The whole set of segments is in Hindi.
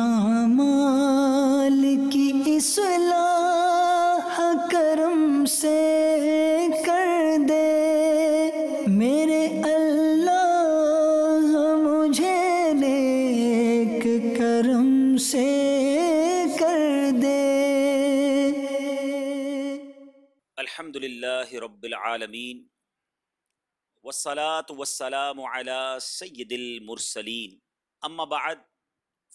आमाल की इसलाह करम से कर दे मेरे अल्लाह मुझे नेक करम से कर दे अल्हम्दुलिल्लाह रब्बिल आलमीन वसलात वसलाम अला सय्यदिल मुरसलीन अम्मा बाद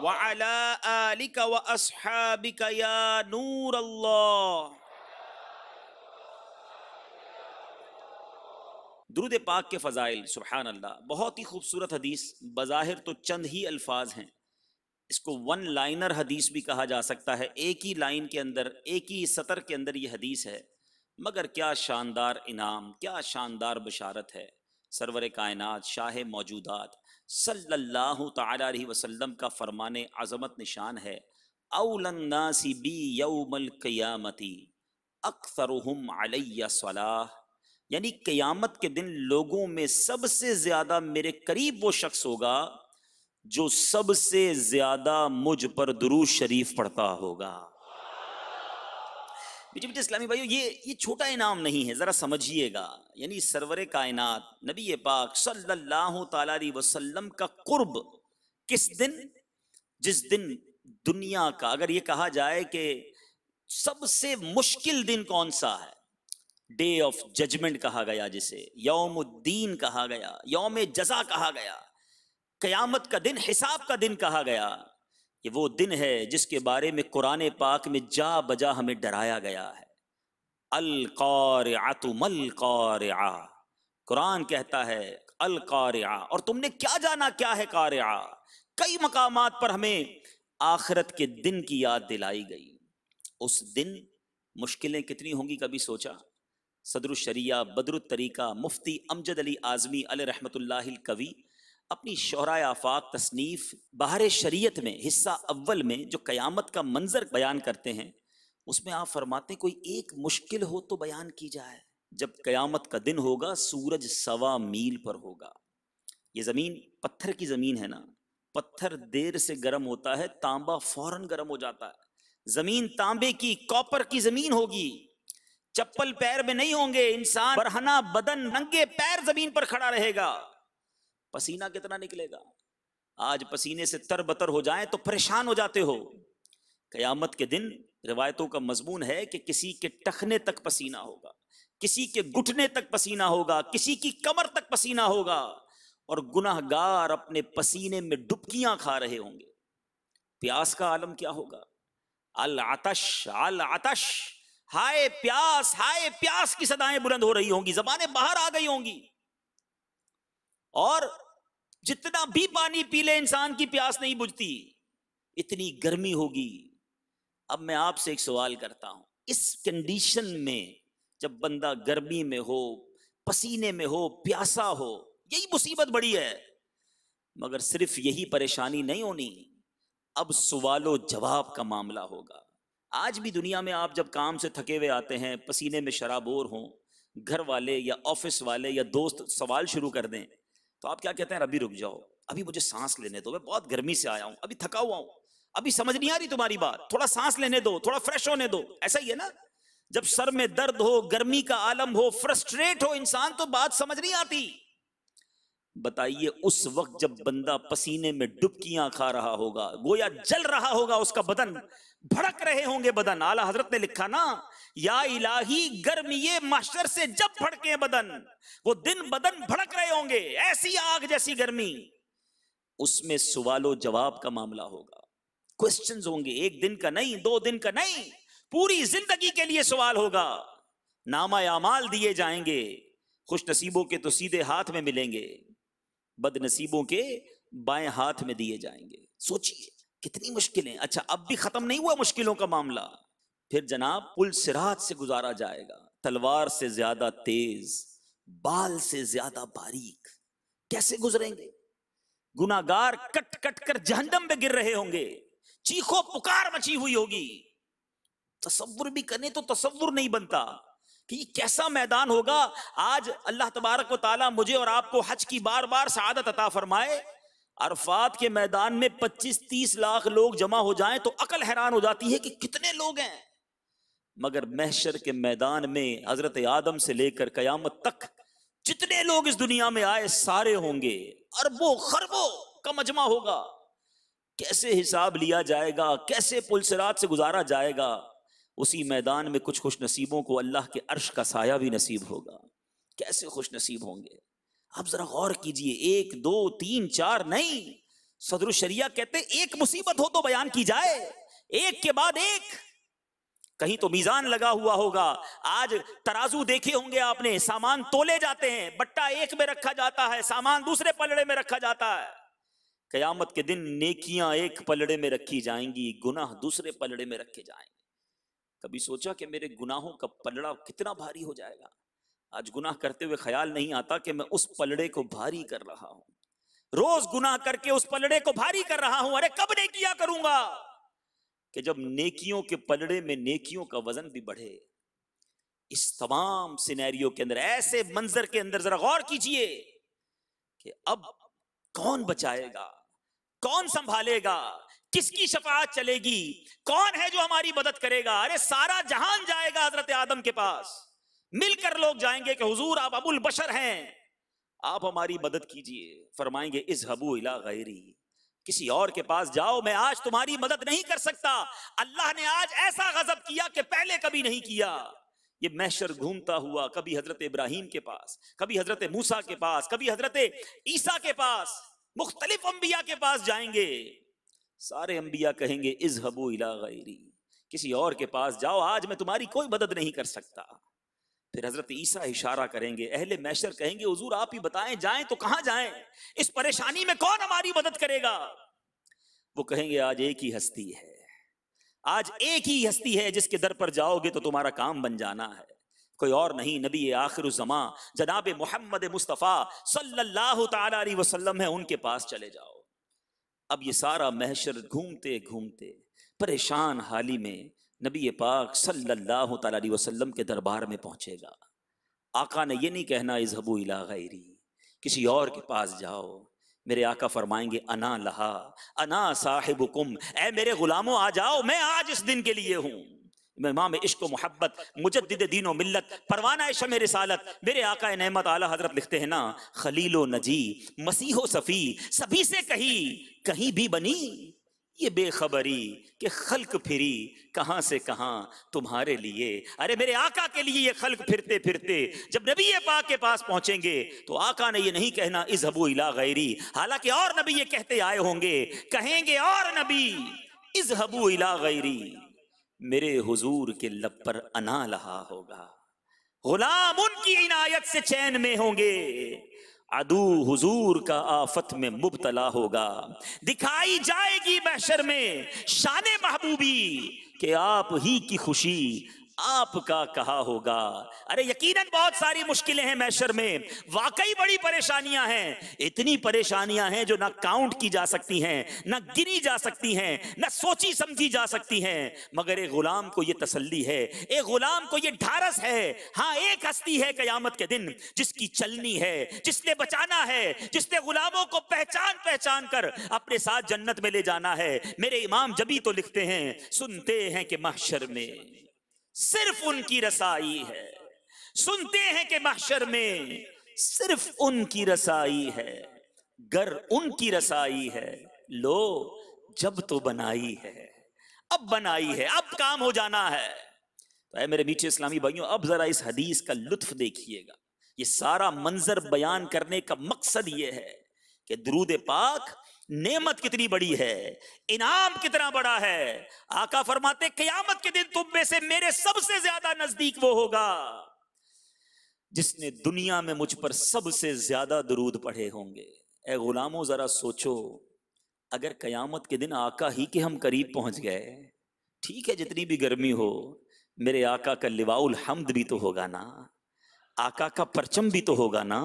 वला दरुद पाक के फ़ज़ाइल सुबहान अल्लाह बहुत ही खूबसूरत हदीस बज़ाहिर तो चंद ही अल्फाज हैं इसको वन लाइनर हदीस भी कहा जा सकता है एक ही लाइन के अंदर एक ही सतर के अंदर यह हदीस है मगर क्या शानदार इनाम क्या शानदार बशारत है सरवर कायनात शाह मौजूदात सल्लल्लाहु वसल्लम का फरमाने आज़मत निशान है अवलन्नासी बी सलाह यानी क़यामत के दिन लोगों में सबसे ज़्यादा मेरे करीब वो शख्स होगा जो सबसे ज़्यादा मुझ पर दरूज शरीफ पढ़ता होगा बेटे बेटे इस्लामी भाइयों ये ये छोटा इनाम नहीं है ज़रा समझिएगा यानी सरवर कायनात नबी पाक सल्लल्लाहु सल्ला वसल्लम का कुर्ब किस दिन जिस दिन दुनिया का अगर ये कहा जाए कि सबसे मुश्किल दिन कौन सा है डे ऑफ जजमेंट कहा गया जिसे यौमुद्दीन कहा गया यौम जजा कहा गया कयामत का दिन हिसाब का दिन कहा गया ये वो दिन है जिसके बारे में कुरान पाक में जा बजा हमें डराया गया है अल कौर आतुमल कौर आ कुरान कहता है अल कार और तुमने क्या जाना क्या है कार कई मकाम पर हमें आखरत के दिन की याद दिलाई गई उस दिन मुश्किलें कितनी होंगी कभी सोचा सदरुशरिया बदरुत तरीका मुफ्ती अमजद अली आज़मी अल रहमतुल्लाहिल कवि अपनी शहरा आफाक तसनीफ़ बाहर शरीयत में हिस्सा अव्वल में जो क़यामत का मंजर बयान करते हैं उसमें आप फरमाते हैं कोई एक मुश्किल हो तो बयान की जाए जब क्यामत का दिन होगा सूरज सवा मील पर होगा ये ज़मीन पत्थर की ज़मीन है ना पत्थर देर से गर्म होता है तांबा फौरन गर्म हो जाता है ज़मीन तांबे की कॉपर की ज़मीन होगी चप्पल पैर में नहीं होंगे इंसान बरहना बदन नंगे पैर ज़मीन पर खड़ा रहेगा पसीना कितना निकलेगा आज पसीने से तर बतर हो जाए तो परेशान हो जाते हो कयामत के दिन रिवायतों का मजमून है कि किसी के टखने तक पसीना होगा किसी के घुटने तक पसीना होगा किसी की कमर तक पसीना होगा और गुनाहगार अपने पसीने में डुबकियां खा रहे होंगे प्यास का आलम क्या होगा अल आतश अल आतश हाय प्यास हाय प्यास की सदाएं बुलंद हो रही होंगी जबानें बाहर आ गई होंगी और जितना भी पानी पी ले इंसान की प्यास नहीं बुझती इतनी गर्मी होगी अब मैं आपसे एक सवाल करता हूं इस कंडीशन में जब बंदा गर्मी में हो पसीने में हो प्यासा हो यही मुसीबत बड़ी है मगर सिर्फ यही परेशानी नहीं होनी अब सवालो जवाब का मामला होगा आज भी दुनिया में आप जब काम से थके हुए आते हैं पसीने में शराबोर हो घर वाले या ऑफिस वाले या दोस्त सवाल शुरू कर दें तो आप क्या कहते हैं अभी रुक जाओ अभी मुझे सांस लेने दो मैं बहुत गर्मी से आया हूं अभी थका हुआ हूं अभी समझ नहीं आ रही तुम्हारी बात थोड़ा सांस लेने दो थोड़ा फ्रेश होने दो ऐसा ही है ना जब सर में दर्द हो गर्मी का आलम हो फ्रस्ट्रेट हो इंसान तो बात समझ नहीं आती बताइए उस वक्त जब बंदा पसीने में डुबकियां खा रहा होगा गोया जल रहा होगा उसका बदन भड़क रहे होंगे बदन आला हजरत ने लिखा ना या इलाही गर्म ये मास्टर से जब भड़के बदन वो दिन बदन भड़क रहे होंगे ऐसी आग जैसी गर्मी उसमें सवालों जवाब का मामला होगा क्वेश्चंस होंगे एक दिन का नहीं दो दिन का नहीं पूरी जिंदगी के लिए सवाल होगा नामा यामाल दिए जाएंगे खुश नसीबों के तो सीधे हाथ में मिलेंगे बदनसीबों के बाएं हाथ में दिए जाएंगे सोचिए कितनी मुश्किलें अच्छा अब भी खत्म नहीं हुआ मुश्किलों का मामला फिर जनाब पुल सिराज से गुजारा जाएगा तलवार से ज्यादा तेज बाल से ज्यादा बारीक कैसे गुजरेंगे गुनागार कट कट कर जहन्नम में गिर रहे होंगे चीखो पुकार मची हुई होगी तस्वुर भी करें तो तस्वुर नहीं बनता कि कैसा मैदान होगा आज अल्लाह तबारक वाली मुझे और आपको हज की बार बार शहादत अता फरमाए अरफात के मैदान में 25-30 लाख लोग जमा हो जाएं तो अकल हैरान हो जाती है कि कितने लोग हैं मगर महशर के मैदान में हजरत आदम से लेकर कयामत तक जितने लोग इस दुनिया में आए सारे होंगे अरबों खरबों का मजमा होगा कैसे हिसाब लिया जाएगा कैसे पुलसरात से गुजारा जाएगा उसी मैदान में कुछ खुश नसीबों को अल्लाह के अर्श का साया भी नसीब होगा कैसे खुश नसीब होंगे आप जरा गौर कीजिए एक दो तीन चार नहीं सदरु शरिया कहते एक मुसीबत हो तो बयान की जाए एक के बाद एक कहीं तो मीजान लगा हुआ होगा आज तराजू देखे होंगे आपने सामान तोले जाते हैं बट्टा एक में रखा जाता है सामान दूसरे पलड़े में रखा जाता है कयामत के दिन नेकियां एक पलड़े में रखी जाएंगी गुनाह दूसरे पलड़े में रखे जाएंगे कभी सोचा कि मेरे गुनाहों का पलड़ा कितना भारी हो जाएगा आज गुनाह करते हुए ख्याल नहीं आता कि मैं उस पलड़े को भारी कर रहा हूं रोज गुनाह करके उस पलड़े को भारी कर रहा हूं अरे कब किया करूंगा कि जब नेकियों के पलड़े में नेकियों का वजन भी बढ़े इस तमाम सिनेरियो के अंदर ऐसे मंजर के अंदर जरा गौर कीजिए कि अब कौन बचाएगा कौन संभालेगा किसकी शफात चलेगी कौन है जो हमारी मदद करेगा अरे सारा जहान जाएगा हजरत आदम के पास मिलकर लोग जाएंगे कि हुजूर आप अबुल बशर हैं आप हमारी मदद कीजिए फरमाएंगे इस हबू इला गैरी किसी और के पास जाओ मैं आज तुम्हारी मदद नहीं कर सकता अल्लाह ने आज ऐसा गजब किया कि पहले कभी नहीं किया ये मैशर घूमता हुआ कभी हजरत इब्राहिम के पास कभी हजरत मूसा के पास कभी हजरत ईसा के पास मुख्तलिफ अंबिया के पास जाएंगे सारे अंबिया कहेंगे इज हबू इला गैरी किसी और के पास जाओ आज मैं तुम्हारी कोई मदद नहीं कर सकता फिर हजरत ईसा इशारा करेंगे अहले मैशर कहेंगे हजूर आप ही बताएं जाएं तो कहां जाएं इस परेशानी में कौन हमारी मदद करेगा वो कहेंगे आज एक ही हस्ती है आज एक ही हस्ती है जिसके दर पर जाओगे तो तुम्हारा काम बन जाना है कोई और नहीं नबी आखिर जमा जनाब मोहम्मद मुस्तफ़ा सल्लल्लाहु अलैहि वसल्लम है उनके पास चले जाओ अब ये सारा महशर घूमते घूमते परेशान हाली में नबी पाक सल्लल्लाहु अलैहि वसल्लम के दरबार में पहुँचेगा आका ने यह नहीं कहना इजहबू इला गैरी किसी और के पास जाओ मेरे आका फरमाएंगे अना लहा अना साहिब कुम ए मेरे गुलामों आ जाओ मैं आज इस दिन के लिए हूँ माम इश्क मोहब्बत मुजद दीनों मिल्लत परवाना शम रिसालत मेरे आका नहमत आला हजरत लिखते हैं ना खलीलो नजी मसीहो सफ़ी सभी से कही कहीं भी बनी ये बेखबरी कि खल्क फिरी कहाँ से कहाँ तुम्हारे लिए अरे मेरे आका के लिए ये खल्क फिरते फिरते जब नबी पाक के पास पहुंचेंगे तो आका ने ये नहीं कहना इस हबू इला गैरी हालांकि और नबी ये कहते आए होंगे कहेंगे और नबी इस हबू इला गैरी मेरे हुजूर के लब पर अना लहा होगा गुलाम उनकी इनायत से चैन में होंगे अदू हुजूर का आफत में मुबतला होगा दिखाई जाएगी बहशर में शान महबूबी के आप ही की खुशी आपका कहा होगा अरे यकीनन बहुत सारी मुश्किलें हैं मैशर में वाकई बड़ी परेशानियां हैं इतनी परेशानियां हैं जो ना काउंट की जा सकती हैं ना गिनी जा सकती हैं ना सोची समझी जा सकती हैं मगर एक गुलाम को ये तसल्ली है एक गुलाम को ये ढारस है हाँ एक हस्ती है कयामत के दिन जिसकी चलनी है जिसने बचाना है जिसने गुलामों को पहचान पहचान कर अपने साथ जन्नत में ले जाना है मेरे इमाम जबी तो लिखते हैं सुनते हैं कि महशर में सिर्फ उनकी रसाई है सुनते हैं कि महशर में सिर्फ उनकी रसाई है गर उनकी रसाई है लो जब तो बनाई है अब बनाई है अब काम हो जाना है तो है मेरे मीठे इस्लामी भाइयों अब जरा इस हदीस का लुत्फ देखिएगा ये सारा मंजर बयान करने का मकसद ये है कि द्रूद पाक नेमत कितनी बड़ी है इनाम कितना बड़ा है आका फरमाते कयामत के दिन तुम में से मेरे सबसे ज्यादा नजदीक वो होगा जिसने दुनिया में मुझ पर सबसे ज्यादा दरूद पढ़े होंगे ए गुलामों जरा सोचो अगर कयामत के दिन आका ही के हम करीब पहुंच गए ठीक है जितनी भी गर्मी हो मेरे आका का लिवाउल हमद भी तो होगा ना आका का परचम भी तो होगा ना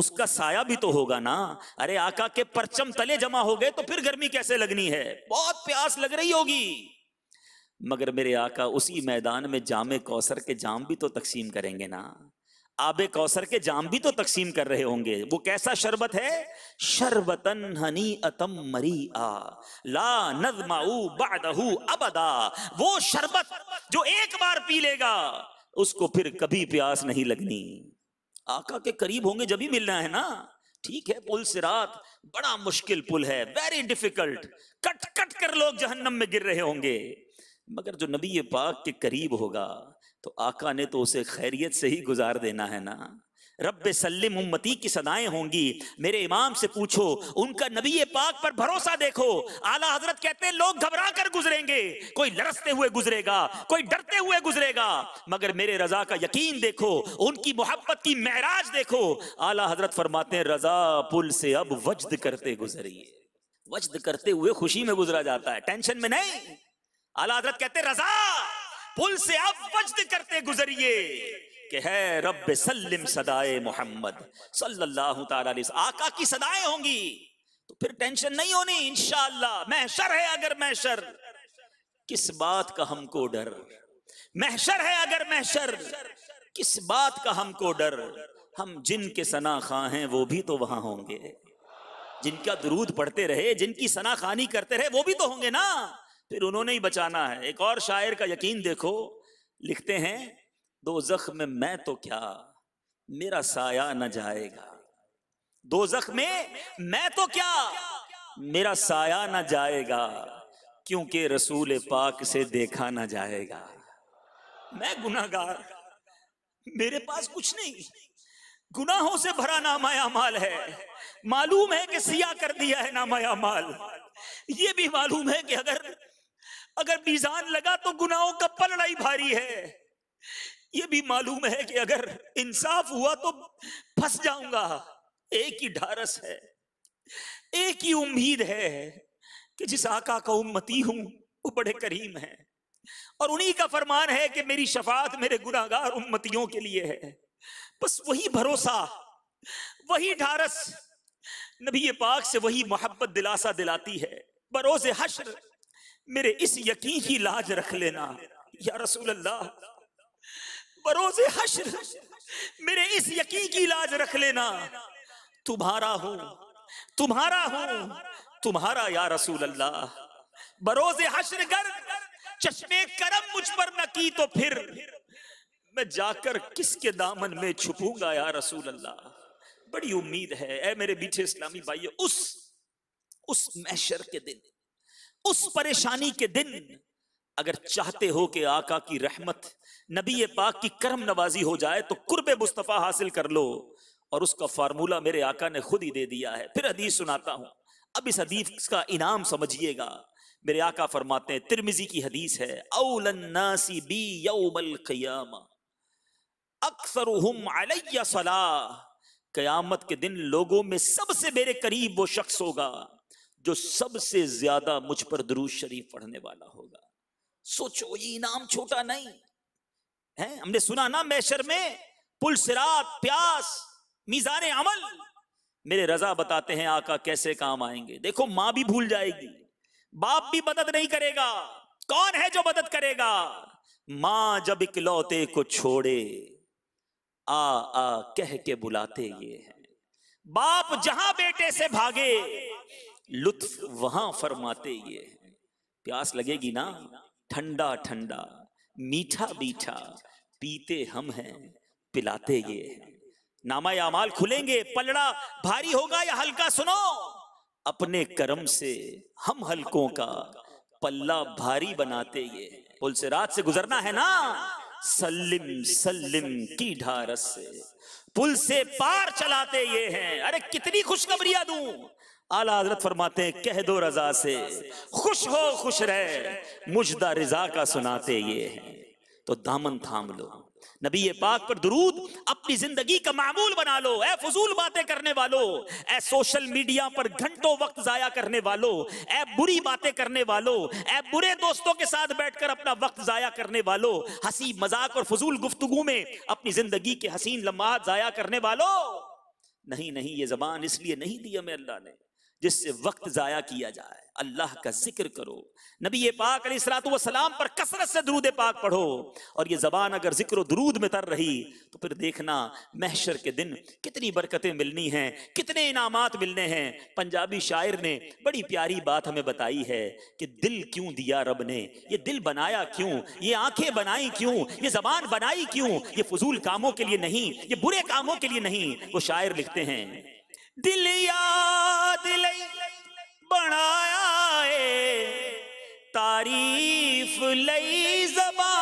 उसका साया भी तो होगा ना अरे आका के परचम तले जमा हो गए तो फिर गर्मी कैसे लगनी है बहुत प्यास लग रही होगी मगर मेरे आका उसी मैदान में जामे कौसर के जाम भी तो तकसीम करेंगे ना आबे कौसर के जाम भी तो तकसीम कर रहे होंगे वो कैसा शरबत है शरबतन हनी अतम मरी आ ला नजमाऊ बादहू अबदा वो शरबत जो एक बार पी लेगा उसको फिर कभी प्यास नहीं लगनी आका के करीब होंगे जब ही मिलना है ना ठीक है पुल सिरात बड़ा मुश्किल पुल है वेरी डिफिकल्ट कट कट कर लोग जहन्नम में गिर रहे होंगे मगर जो नबी पाक के करीब होगा तो आका ने तो उसे खैरियत से ही गुजार देना है ना रब सल्लिम उम्मती की सदाएं होंगी मेरे इमाम से पूछो उनका नबी पाक पर भरोसा देखो आला हजरत कहते हैं लोग घबरा कर गुजरेंगे कोई लरसते हुए गुजरेगा कोई डरते हुए गुजरेगा मगर मेरे रजा का यकीन देखो उनकी मोहब्बत की महराज देखो आला हजरत फरमाते हैं रजा पुल से अब वजद करते गुजरिए वजद करते हुए खुशी में गुजरा जाता है टेंशन में नहीं आला हजरत कहते रजा पुल से अब वजद करते गुजरिए कि है रब सलिम सदाए मोहम्मद सल्लल्लाहु ताली आका की सदाएं होंगी तो फिर टेंशन नहीं होनी इनशाला महशर है अगर महशर किस बात का हमको डर महशर है अगर महशर किस बात का हमको डर हम जिनके सना खां हैं वो भी तो वहां होंगे जिनका दरूद पढ़ते रहे जिनकी सना खानी करते रहे वो भी तो होंगे ना फिर उन्होंने ही बचाना है एक और शायर का यकीन देखो लिखते हैं दो जख्म में मैं तो क्या मेरा साया न जाएगा दो जख्म में मैं तो क्या मेरा साया न जाएगा क्योंकि रसूल पाक से देखा ना जाएगा मैं गुनागार मेरे पास कुछ नहीं गुनाहों से भरा नामाया माल है मालूम है कि सिया कर दिया है नामाया माल ये भी मालूम है कि अगर अगर बीजान लगा तो गुनाहों का पलड़ा ही भारी है ये भी मालूम है कि अगर इंसाफ हुआ तो फंस जाऊंगा एक ही ढारस है एक ही उम्मीद है कि जिस आका का उम्मती हूं वो बड़े करीम है और उन्हीं का फरमान है कि मेरी शफात मेरे गुनागार उम्मतियों के लिए है बस वही भरोसा वही ढारस नबी पाक से वही मोहब्बत दिलासा दिलाती है बरोज हशर मेरे इस यकीन की लाज रख लेना या रसूल अल्लाह बरोज हशर मेरे इस यकीन की इलाज रख लेना तुम्हारा हूं तुम्हारा हूं तुम्हारा या रसूल अल्लाह बरोज हशर कर चश्मे करम मुझ पर न की तो फिर मैं जाकर किसके दामन में छुपूंगा या रसूल अल्लाह बड़ी उम्मीद है ऐ मेरे बीठे इस्लामी भाइयों उस उस मैशर के दिन उस परेशानी के दिन अगर चाहते हो कि आका की रहमत नबी पाक की करम नवाजी हो जाए तो कुर्ब मुस्तफ़ा हासिल कर लो और उसका फार्मूला मेरे आका ने खुद ही दे दिया है फिर हदीस सुनाता हूँ अब इस हदीस का इनाम समझिएगा मेरे आका फरमाते हैं तिरमिजी की हदीस है अक्सर सलाह कयामत के दिन लोगों में सबसे मेरे करीब वो शख्स होगा जो सबसे ज्यादा मुझ पर दरूज शरीफ पढ़ने वाला होगा सोचो ये इनाम छोटा नहीं है हमने सुना ना मैशर में पुल सिरात प्यास मीजान अमल मेरे रजा बताते हैं आका कैसे काम आएंगे देखो माँ भी भूल जाएगी बाप भी मदद नहीं करेगा कौन है जो मदद करेगा मां जब इकलौते को छोड़े आ आ कह के बुलाते ये है बाप जहां बेटे से भागे लुत्फ वहां फरमाते ये है प्यास लगेगी ना ठंडा ठंडा मीठा मीठा पीते हम हैं पिलाते ये हैं नामा माल खुलेंगे पलड़ा भारी होगा या हल्का सुनो अपने कर्म से हम हल्कों का पल्ला भारी बनाते ये पुल से रात से गुजरना है ना सल्लिम सल्लिम की ढारस से पुल से पार चलाते ये हैं अरे कितनी खुशखबरियां दूं आला हजरत फरमाते हैं कह दो रजा से खुश हो खुश रहे मुझदा रजा का सुनाते ये है तो दामन थाम लो नबी पाक पर दरूद अपनी जिंदगी का मामूल बना लो ए फजूल बातें करने वालों ए सोशल मीडिया पर घंटों वक्त जाया करने वालों ए बुरी बातें करने वालों ए बुरे दोस्तों के साथ बैठकर अपना वक्त जाया करने वालों हंसी मजाक और फजूल गुफ्तगु में अपनी जिंदगी के हसीन लम्हा जाया करने वालों नहीं नहीं ये जबान इसलिए नहीं दी हमें अल्लाह ने जिससे वक्त ज़ाया किया जाए अल्लाह का जिक्र करो नबी पाक सलाम पर कसरत से दरूद पाक पढ़ो और ये ज़बान अगर जिक्र दरूद में तर रही तो फिर देखना महशर के दिन कितनी बरकतें मिलनी हैं कितने इनाम मिलने हैं पंजाबी शायर ने बड़ी प्यारी बात हमें बताई है कि दिल क्यों दिया रब ने ये दिल बनाया क्यों ये आंखें बनाई क्यों ये ज़बान बनाई क्यों ये फजूल कामों के लिए नहीं ये बुरे कामों के लिए नहीं वो शायर लिखते हैं दिल याद लई बनाया है तारीफ लई जबा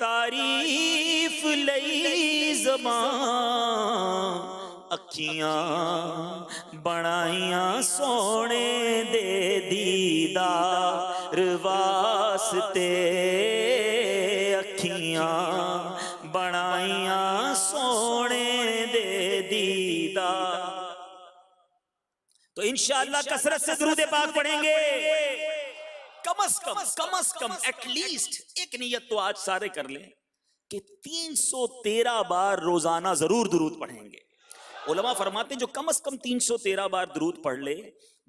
तारीफ अखियां बनाइया सोने दे दीदार वास्ते खुशियां बनाइया सोने दे दीदा तो इनशाला कसरत से दुरुदे पाक पढ़ेंगे कम अज कम कम अज कम एटलीस्ट एक नीयत तो आज सारे कर लें कि 313 बार रोजाना जरूर दुरूद पढ़ेंगे उलमा फरमाते हैं जो कम अज कम 313 बार दुरूद पढ़ ले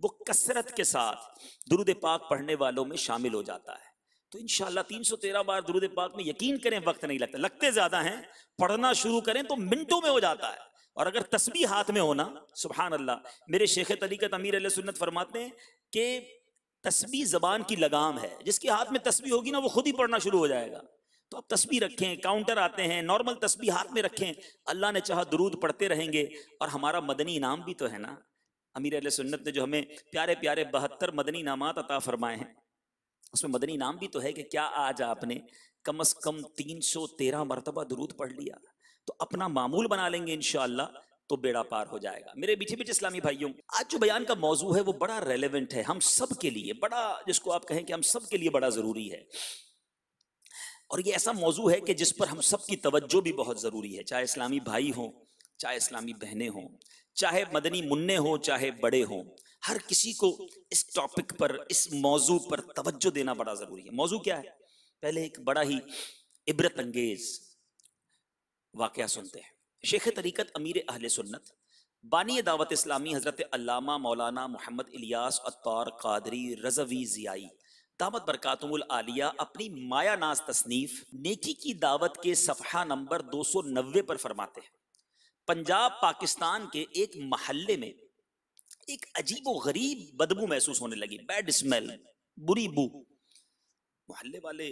वो कसरत के साथ दुरूद पाक पढ़ने वालों में शामिल हो जाता है तो इन तीन सौ तेरह बार दुरुद पाक में यकीन करें वक्त नहीं लगता लगते ज्यादा हैं पढ़ना शुरू करें तो मिनटों में हो जाता है और अगर तस्वीर हाथ में होना सुबहान अल्लाह मेरे शेख तरीकत अमीर सुन्नत फरमाते हैं कि तस्बी जबान की लगाम है जिसके हाथ में तस्वीर होगी ना वो खुद ही पढ़ना शुरू हो जाएगा तो आप तस्वीर रखें काउंटर आते हैं नॉर्मल तस्वीर हाथ में रखें अल्लाह ने चाह दरूद पढ़ते रहेंगे और हमारा मदनी इनाम भी तो है ना अमीर सुन्नत ने जो हमें प्यारे प्यारे बहत्तर मदनी इनाम अता फरमाए हैं उसमें मदनी नाम भी तो है कि क्या आज आपने कम अज कम तीन सौ तेरह मरतबा दरूद पढ़ लिया तो अपना मामूल बना लेंगे इनशाला तो बेड़ा पार हो जाएगा मेरे पीछे पीछे इस्लामी भाइयों आज जो बयान का मौजू है वो बड़ा रेलिवेंट है हम सब के लिए बड़ा जिसको आप कहें कि हम सब के लिए बड़ा ज़रूरी है और ये ऐसा मौजू है कि जिस पर हम सब की तवज्जो भी बहुत ज़रूरी है चाहे इस्लामी भाई हों चाहे इस्लामी बहने हों चाहे मदनी मुन्ने हों चाहे बड़े हों हर किसी को इस टॉपिक पर इस मौजू पर तवज्जो देना बड़ा ज़रूरी है मौजू क्या है पहले एक बड़ा ही इबरत अंगेज वाक़ सुनते हैं शेख तरीक़त अमीर अहल सुन्नत बानी दावत इस्लामी हज़रत अल्लामा मौलाना मोहम्मद इलियास अतौर कादरी रजवी ज़ियाई दावत बरकातुल आलिया अपनी माया नाज तसनीफ़ नेकी की दावत के सफहा नंबर दो सौ नब्बे पर फरमाते हैं पंजाब पाकिस्तान के एक महल्ले में एक अजीब गरीब बदबू महसूस होने लगी बैड स्मेल बुरी बू मोहल्ले वाले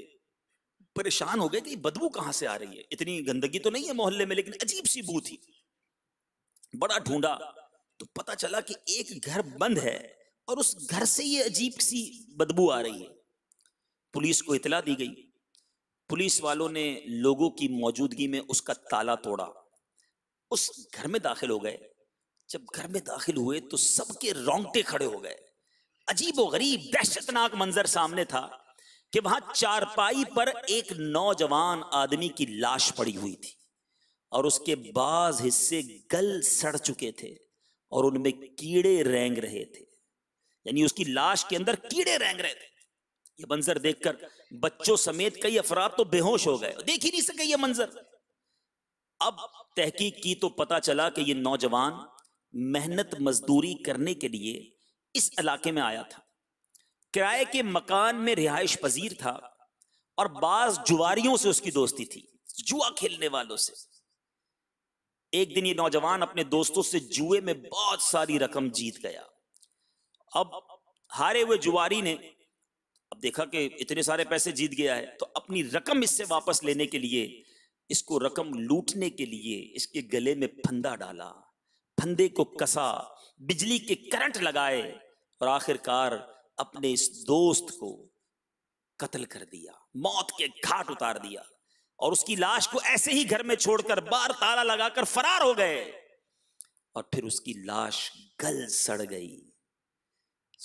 परेशान हो गए कि बदबू कहां से आ रही है इतनी गंदगी तो नहीं है मोहल्ले में लेकिन अजीब सी बू थी बड़ा ढूंढा तो पता चला कि एक घर बंद है और उस घर से ये अजीब सी बदबू आ रही है पुलिस को इतला दी गई पुलिस वालों ने लोगों की मौजूदगी में उसका ताला तोड़ा उस घर में दाखिल हो गए जब घर में दाखिल हुए तो सबके रोंगटे खड़े हो गए अजीब गरीब दहशतनाक मंजर सामने था कि वहां चारपाई पर एक नौजवान आदमी की लाश पड़ी हुई थी और उसके बाज हिस्से गल सड़ चुके थे और उनमें कीड़े रेंग रहे थे यानी उसकी लाश के अंदर कीड़े रेंग रहे थे ये मंजर देखकर बच्चों समेत कई अफराद तो बेहोश हो गए देख ही नहीं सके ये मंजर अब तहकीक की तो पता चला कि ये नौजवान मेहनत मजदूरी करने के लिए इस इलाके में आया था किराए के मकान में रिहाइश पजीर था और बाज जुआरियों से उसकी दोस्ती थी जुआ खेलने वालों से एक दिन ये नौजवान अपने दोस्तों से जुए में बहुत सारी रकम जीत गया अब हारे हुए जुआरी ने अब देखा कि इतने सारे पैसे जीत गया है तो अपनी रकम इससे वापस लेने के लिए इसको रकम लूटने के लिए इसके गले में फंदा डाला फंदे को कसा बिजली के करंट लगाए और आखिरकार अपने इस दोस्त को कत्ल कर दिया मौत के घाट उतार दिया और उसकी लाश को ऐसे ही घर में छोड़कर बार ताला लगाकर फरार हो गए और फिर उसकी लाश गल सड़ गई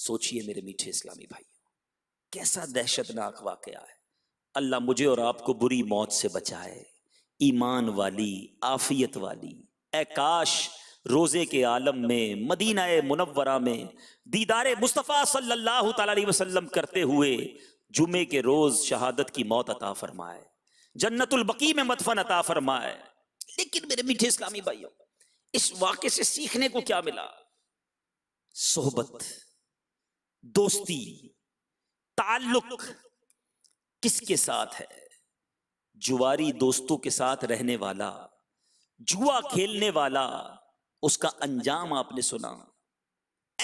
सोचिए मेरे मीठे इस्लामी भाइयों कैसा दहशतनाक वाकया है अल्लाह मुझे और आपको बुरी मौत से बचाए ईमान वाली आफियत वाली ए काश रोज़े के आलम में मदीना मुनवरा में दीदार मुस्तफ़ा सल्लल्लाहु अलैहि वसल्लम करते हुए जुमे के रोज़ शहादत की मौत अता फरमाए जन्नतुलबकी में मतफन अता फरमाए लेकिन मेरे मीठे इस्लामी भाइयों इस वाक्य से सीखने को क्या मिला सोहबत दोस्ती ताल्लुक किसके साथ है जुवारी दोस्तों के साथ रहने वाला जुआ खेलने वाला उसका अंजाम आपने सुना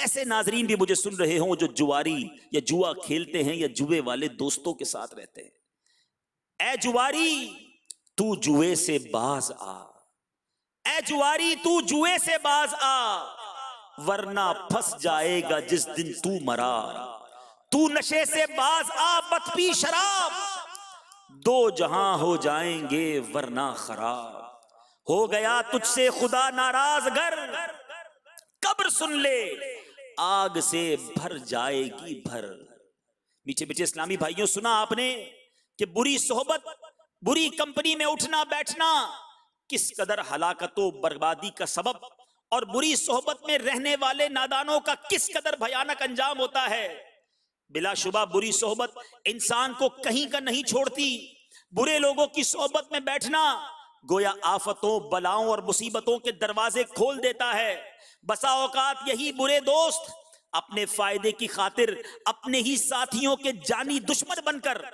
ऐसे नाजरीन भी मुझे सुन रहे हों जो जुआरी या जुआ खेलते हैं या जुए वाले दोस्तों के साथ रहते हैं ए जुआरी तू जुए से बाज आ ए जुआरी तू जुए से बाज आ वरना फंस जाएगा जिस दिन तू मरा तू नशे से बाज आ मत पी शराब दो जहां हो जाएंगे वरना खराब हो गया तुझसे खुदा नाराज घर कब्र सुन ले आग से भर जाएगी भर मीठे मीठे इस्लामी भाइयों सुना आपने कि बुरी सोहबत बुरी कंपनी में उठना बैठना किस कदर हलाकतों बर्बादी का सबब और बुरी सोहबत में रहने वाले नादानों का किस कदर भयानक अंजाम होता है बिलाशुबा बुरी सोहबत इंसान को कहीं का नहीं छोड़ती बुरे लोगों की सोहबत में बैठना गोया आफतों बलाओं और मुसीबतों के दरवाजे खोल देता है बसा औकात यही बुरे दोस्त अपने फायदे की खातिर अपने ही साथियों के जानी दुश्मन बनकर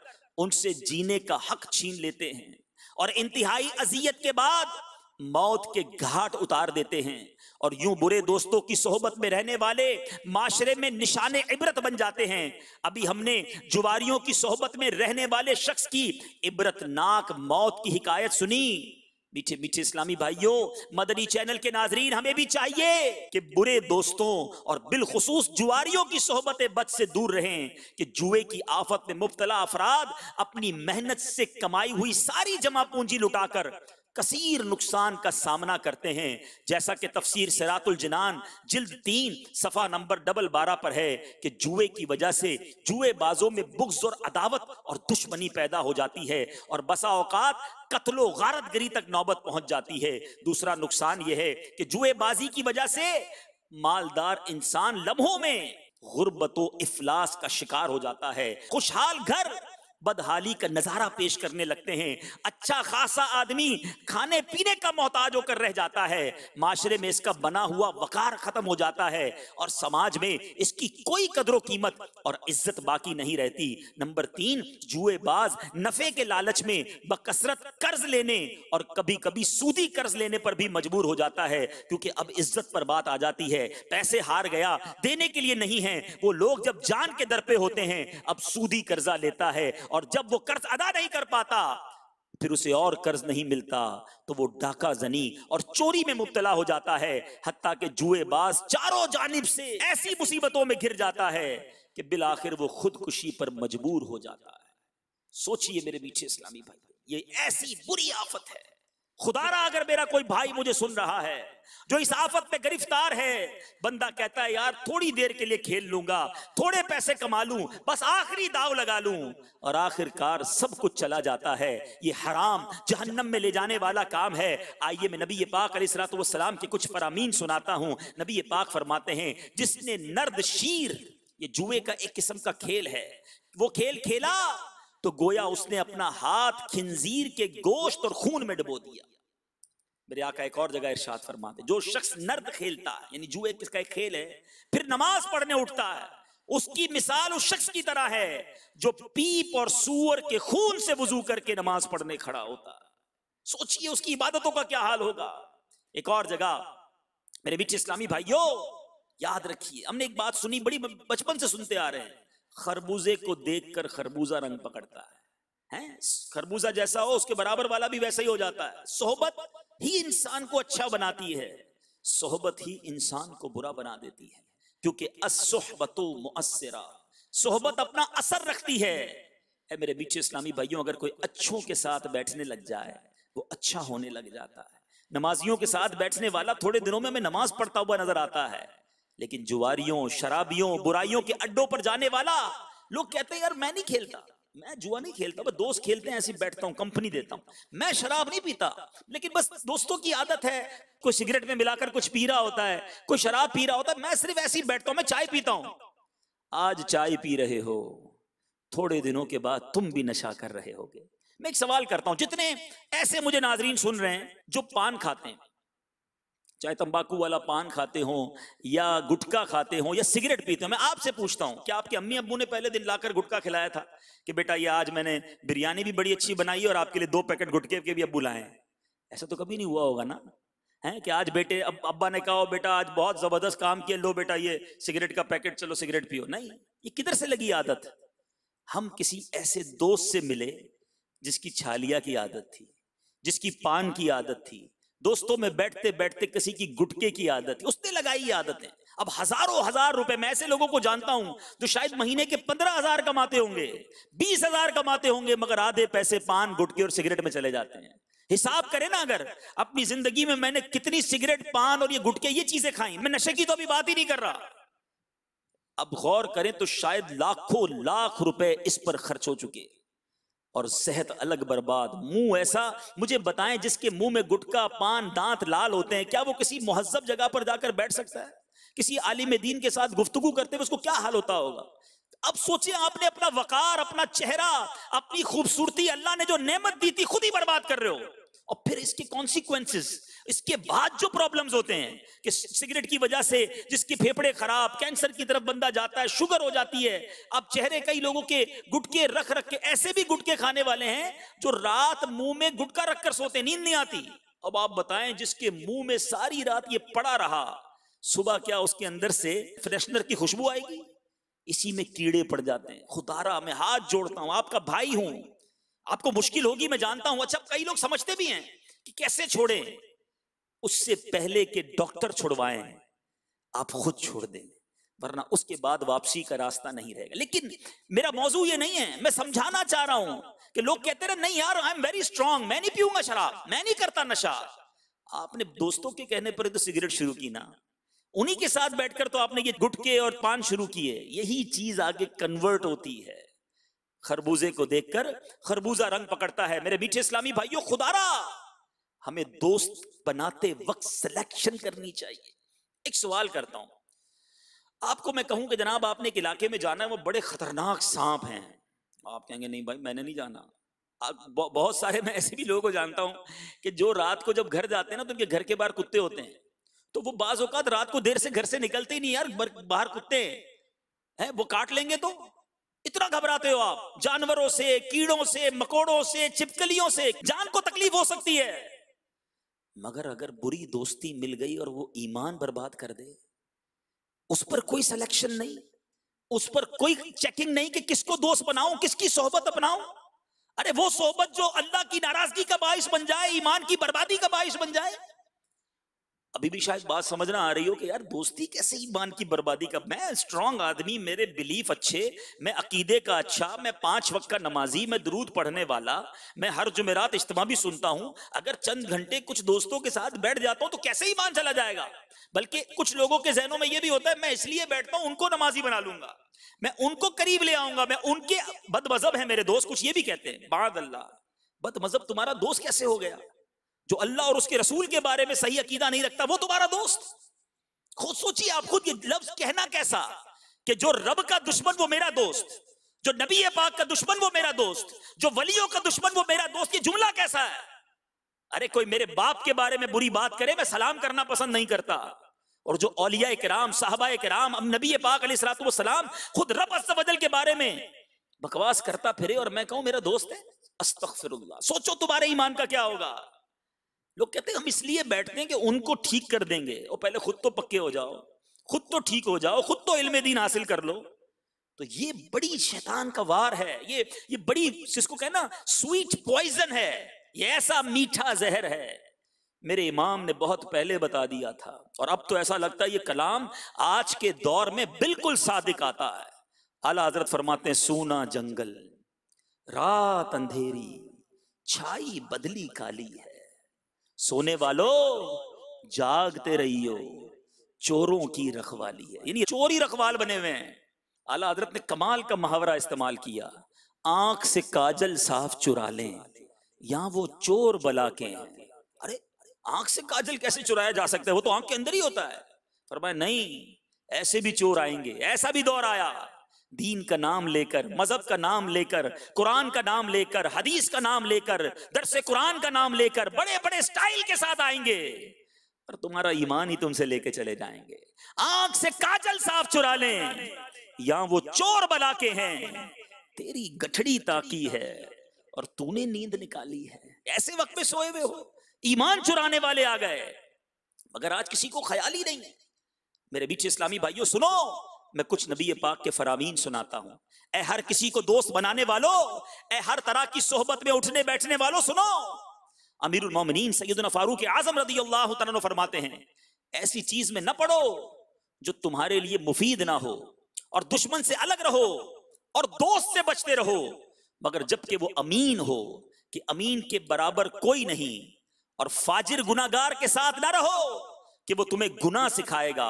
उनसे जीने का हक छीन लेते हैं और इंतहाई अजियत के बाद मौत के घाट उतार देते हैं और यूं बुरे दोस्तों की सोहबत में रहने वाले माशरे में निशान इबरत बन जाते हैं अभी हमने जुवारियों की सोहबत में रहने वाले शख्स की इबरतनाक मौत की हिकायत सुनी मीठे मीठे इस्लामी भाइयों मदनी चैनल के नाजरीन हमें भी चाहिए कि बुरे दोस्तों और बिलखसूस जुआरियों की सोहबत बद से दूर रहें कि जुए की आफत में मुबतला अफराद अपनी मेहनत से कमाई हुई सारी जमा पूंजी लुटाकर कसीर नुकसान का सामना करते हैं जैसा कि तफसीर सरातुल जनान जिल्द तीन सफ़ा नंबर डबल बारह पर है कि जुए की वजह से जुए बाजों में बुग्ज और अदावत और दुश्मनी पैदा हो जाती है और बसा औकात कतलो गारत गरी तक नौबत पहुंच जाती है दूसरा नुकसान यह है कि जुएबाजी की वजह से मालदार इंसान लम्हों में गुर्बत इफलास का शिकार हो जाता है खुशहाल घर बदहाली का नज़ारा पेश करने लगते हैं अच्छा खासा आदमी खाने पीने का मोहताज होकर रह जाता है माशरे में इसका बना हुआ वकार ख़त्म हो जाता है और समाज में इसकी कोई कदरों कीमत और इज्जत बाकी नहीं रहती नंबर तीन जुएबाज नफ़े के लालच में बकसरत कर्ज लेने और कभी कभी सूदी कर्ज लेने पर भी मजबूर हो जाता है क्योंकि अब इज्जत पर बात आ जाती है पैसे हार गया देने के लिए नहीं है वो लोग जब जान के दर पे होते हैं अब सूदी कर्जा लेता है और जब वो कर्ज अदा नहीं कर पाता फिर उसे और कर्ज नहीं मिलता तो वो डाका जनी और चोरी में मुबतला हो जाता है हत्ता के बाज चारों जानिब से ऐसी मुसीबतों में घिर जाता है कि बिल आखिर वो खुदकुशी पर मजबूर हो जाता है सोचिए मेरे पीछे इस्लामी भाई ये ऐसी बुरी आफत है खुदारा अगर मेरा कोई भाई मुझे सुन रहा है जो इस आफत में गिरफ्तार है बंदा कहता है यार थोड़ी देर के लिए खेल लूंगा थोड़े पैसे कमा लूं बस आखिरी दाव लगा लूं और आखिरकार सब कुछ चला जाता है ये हराम जहन्नम में ले जाने वाला काम है आइए मैं नबी पाक सलाम के कुछ फरामीन सुनाता हूं नबी पाक फरमाते हैं जिसने नर्द शीर ये जुए का एक किस्म का खेल है वो खेल खेला तो गोया उसने अपना हाथ खिंजीर के गोश्त और खून में डबो दिया मेरे आका एक और जगह इरशाद फरमाते जो शख्स नर्द खेलता है यानी जुए किसका एक खेल है फिर नमाज पढ़ने उठता है उसकी मिसाल उस शख्स की तरह है जो पीप और सूअर के खून से वजू करके नमाज पढ़ने खड़ा होता है सोचिए उसकी इबादतों का क्या हाल होगा एक और जगह मेरे बीच इस्लामी भाइयों याद रखिए हमने एक बात सुनी बड़ी बचपन से सुनते आ रहे हैं खरबूजे को देखकर खरबूजा रंग पकड़ता है हैं खरबूजा जैसा हो उसके बराबर वाला भी वैसा ही हो जाता है सोहबत ही इंसान को अच्छा बनाती है सोहबत ही इंसान को बुरा बना देती है क्योंकि असोहबतो मुसरा सोहबत अपना असर रखती है ऐ मेरे बीच इस्लामी भाइयों अगर कोई अच्छों के साथ बैठने लग जाए वो अच्छा होने लग जाता है नमाजियों के साथ बैठने वाला थोड़े दिनों में हमें नमाज पढ़ता हुआ नजर आता है लेकिन जुआरियों शराबियों बुराइयों के अड्डों पर जाने वाला लोग कहते हैं यार मैं नहीं खेलता मैं जुआ नहीं खेलता बस दोस्त खेलते हैं ऐसे बैठता हूं कंपनी देता हूं मैं शराब नहीं पीता लेकिन बस दोस्तों की आदत है कोई सिगरेट में मिलाकर कुछ पी रहा होता है कोई शराब पी रहा होता है मैं सिर्फ ऐसे ही बैठता हूं मैं चाय पीता हूं आज चाय पी रहे हो थोड़े दिनों के बाद तुम भी नशा कर रहे होगे मैं एक सवाल करता हूं जितने ऐसे मुझे नाजरीन सुन रहे हैं जो पान खाते हैं चाहे तंबाकू वाला पान खाते हो या गुटखा खाते हो या सिगरेट पीते हो मैं आपसे पूछता हूँ कि आपके अम्मी अबू ने पहले दिन लाकर गुटखा खिलाया था कि बेटा ये आज मैंने बिरयानी भी बड़ी अच्छी बनाई और आपके लिए दो पैकेट गुटके के भी अब्बू लाए ऐसा तो कभी नहीं हुआ होगा ना है कि आज बेटे अब अब्बा ने कहा बेटा आज बहुत जबरदस्त काम किया लो बेटा ये सिगरेट का पैकेट चलो सिगरेट पियो नहीं ये किधर से लगी आदत हम किसी ऐसे दोस्त से मिले जिसकी छालिया की आदत थी जिसकी पान की आदत थी दोस्तों में बैठते बैठते किसी की गुटके की आदत उसने लगाई आदत है अब हजारों हजार रुपए मैं ऐसे लोगों को जानता हूं जो शायद महीने के पंद्रह हजार कमाते होंगे बीस हजार कमाते होंगे मगर आधे पैसे पान गुटके और सिगरेट में चले जाते हैं हिसाब करें ना अगर अपनी जिंदगी में मैंने कितनी सिगरेट पान और ये गुटके ये चीजें खाई मैं नशे की तो अभी बात ही नहीं कर रहा अब गौर करें तो शायद लाखों लाख रुपए इस पर खर्च हो चुके हैं और सेहत अलग बर्बाद मुंह ऐसा मुझे बताएं जिसके मुंह में गुटका पान दांत लाल होते हैं क्या वो किसी महजब जगह पर जाकर बैठ सकता है किसी आलिम दीन के साथ गुफ्तगु करते हुए उसको क्या हाल होता होगा अब सोचिए आपने अपना वकार अपना चेहरा अपनी खूबसूरती अल्लाह ने जो नेमत दी थी खुद ही बर्बाद कर रहे हो और फिर इसके कॉन्सिक्वेंसिस इसके बाद जो प्रॉब्लम्स होते हैं कि सिगरेट की वजह से जिसके फेफड़े खराब कैंसर की तरफ बंदा जाता है शुगर हो जाती है अब चेहरे कई लोगों के गुटके रख रख के ऐसे भी गुटके खाने वाले हैं जो रात मुंह में गुटका रखकर सोते नींद नहीं आती अब आप बताएं जिसके मुंह में सारी रात ये पड़ा रहा सुबह क्या उसके अंदर से फ्रेशनर की खुशबू आएगी इसी में कीड़े पड़ जाते हैं खुदारा मैं हाथ जोड़ता हूं आपका भाई हूं आपको मुश्किल होगी मैं जानता हूं अच्छा कई लोग समझते भी हैं कि कैसे छोड़ें उससे पहले के डॉक्टर छुड़वाएं आप खुद छोड़ दें वरना उसके बाद वापसी का रास्ता नहीं रहेगा लेकिन मेरा मौजू ये नहीं है मैं समझाना चाह रहा हूं कि लोग कहते रहे नहीं यार आई एम वेरी स्ट्रांग मैं नहीं पीऊंगा शराब मैं नहीं करता नशा आपने दोस्तों के कहने पर तो सिगरेट शुरू की ना उन्हीं के साथ बैठकर तो आपने ये गुटके और पान शुरू किए यही चीज आगे कन्वर्ट होती है खरबूजे को देखकर खरबूजा रंग पकड़ता है मेरे मीठे इस्लामी भाइयों खुदारा हमें दोस्त बनाते वक्त सिलेक्शन करनी चाहिए एक सवाल करता हूं आपको मैं कहूं कि जनाब आपने एक इलाके में जाना है वो बड़े खतरनाक सांप हैं आप कहेंगे नहीं भाई मैंने नहीं जाना बहुत सारे मैं ऐसे भी लोगों को जानता हूं कि जो रात को जब घर जाते हैं ना तो उनके घर के बाहर कुत्ते होते हैं तो वो बाज औकात रात को देर से घर से निकलते ही नहीं यार बाहर कुत्ते हैं वो काट लेंगे तो इतना घबराते हो आप जानवरों से कीड़ों से मकोड़ों से चिपकलियों से जान को तकलीफ हो सकती है मगर अगर बुरी दोस्ती मिल गई और वो ईमान बर्बाद कर दे उस पर कोई सिलेक्शन नहीं उस पर कोई चेकिंग नहीं कि किसको दोस्त बनाऊं किसकी सोहबत अपनाऊं अरे वो सोहबत जो अल्लाह की नाराजगी का बायस बन जाए ईमान की बर्बादी का बायस बन जाए अभी भी शायद बात समझ ना आ रही हो कि यार दोस्ती कैसे ईमान की बर्बादी का मैं स्ट्रांग आदमी मेरे बिलीफ अच्छे मैं अकीदे का अच्छा मैं पांच वक्त का नमाजी मैं दरूद पढ़ने वाला मैं हर जुमेरात इज्तम भी सुनता हूं अगर चंद घंटे कुछ दोस्तों के साथ बैठ जाता हूं तो कैसे ईमान चला जाएगा बल्कि कुछ लोगों के जहनों में यह भी होता है मैं इसलिए बैठता हूं उनको नमाजी बना लूंगा मैं उनको करीब ले आऊंगा मैं उनके बदमजहब है मेरे दोस्त कुछ ये भी कहते हैं बाद अल्लाह बदमजहब तुम्हारा दोस्त कैसे हो गया जो अल्लाह और उसके रसूल के बारे में सही अकीदा नहीं रखता वो तुम्हारा दोस्त खुद सोचिए आप खुद ये लफ्ज कहना कैसा कि जो रब का दुश्मन वो मेरा दोस्त जो नबी पाक का दुश्मन वो मेरा दोस्त जो वलियों का दुश्मन वो मेरा दोस्त ये जुमला कैसा है अरे कोई मेरे बाप के बारे में बुरी बात करे मैं सलाम करना पसंद नहीं करता और जो औलिया कराम साहबा कराम अब नबी पाक अली सलाम खुद रब असल के बारे में बकवास करता फिरे और मैं कहूं मेरा दोस्त है अस्तफिर सोचो तुम्हारे ईमान का क्या होगा लोग कहते हैं हम इसलिए बैठते हैं कि उनको ठीक कर देंगे और पहले खुद तो पक्के हो जाओ खुद तो ठीक हो जाओ खुद तो इल्म दीन हासिल कर लो तो ये बड़ी शैतान का वार है ये ये बड़ी जिसको कहना स्वीट पॉइजन है ये ऐसा मीठा जहर है मेरे इमाम ने बहुत पहले बता दिया था और अब तो ऐसा लगता है ये कलाम आज के दौर में बिल्कुल सादिक आता है आला हजरत फरमाते हैं सोना जंगल रात अंधेरी छाई बदली काली है सोने वालों जागते रहियो चोरों की रखवाली है यानी चोरी रखवाल बने हुए हैं आला हजरत ने कमाल का मुहावरा इस्तेमाल किया आंख से काजल साफ चुरा लें यहां वो चोर बला के अरे आंख से काजल कैसे चुराया जा सकता है वो तो आंख के अंदर ही होता है फरमाया नहीं ऐसे भी चोर आएंगे ऐसा भी दौर आया दीन का नाम लेकर मजहब का नाम लेकर कुरान का नाम लेकर हदीस का नाम लेकर दरस कुरान का नाम लेकर बड़े बड़े स्टाइल के साथ आएंगे और तुम्हारा ईमान ही तुमसे लेके चले जाएंगे आंख से काजल साफ चुरा लें या वो चोर बला के हैं तेरी गठड़ी ताकी है और तूने नींद निकाली है ऐसे वक्त में सोए हुए हो ईमान चुराने वाले आ गए मगर आज किसी को ख्याल ही नहीं है मेरे बीच इस्लामी भाइयों सुनो मैं कुछ नबी पाक के फरामीन सुनाता हूँ ए हर किसी को दोस्त बनाने वालों ए हर तरह की सोहबत में उठने बैठने वालों सुनो अमीर उलमोमिन सैदना फारूक आजम रदी अल्लाह फरमाते हैं ऐसी चीज में न पढ़ो जो तुम्हारे लिए मुफीद ना हो और दुश्मन से अलग रहो और दोस्त से बचते रहो मगर जबकि वो अमीन हो कि अमीन के बराबर कोई नहीं और फाजिर गुनागार के साथ ना रहो कि वो तुम्हें गुना सिखाएगा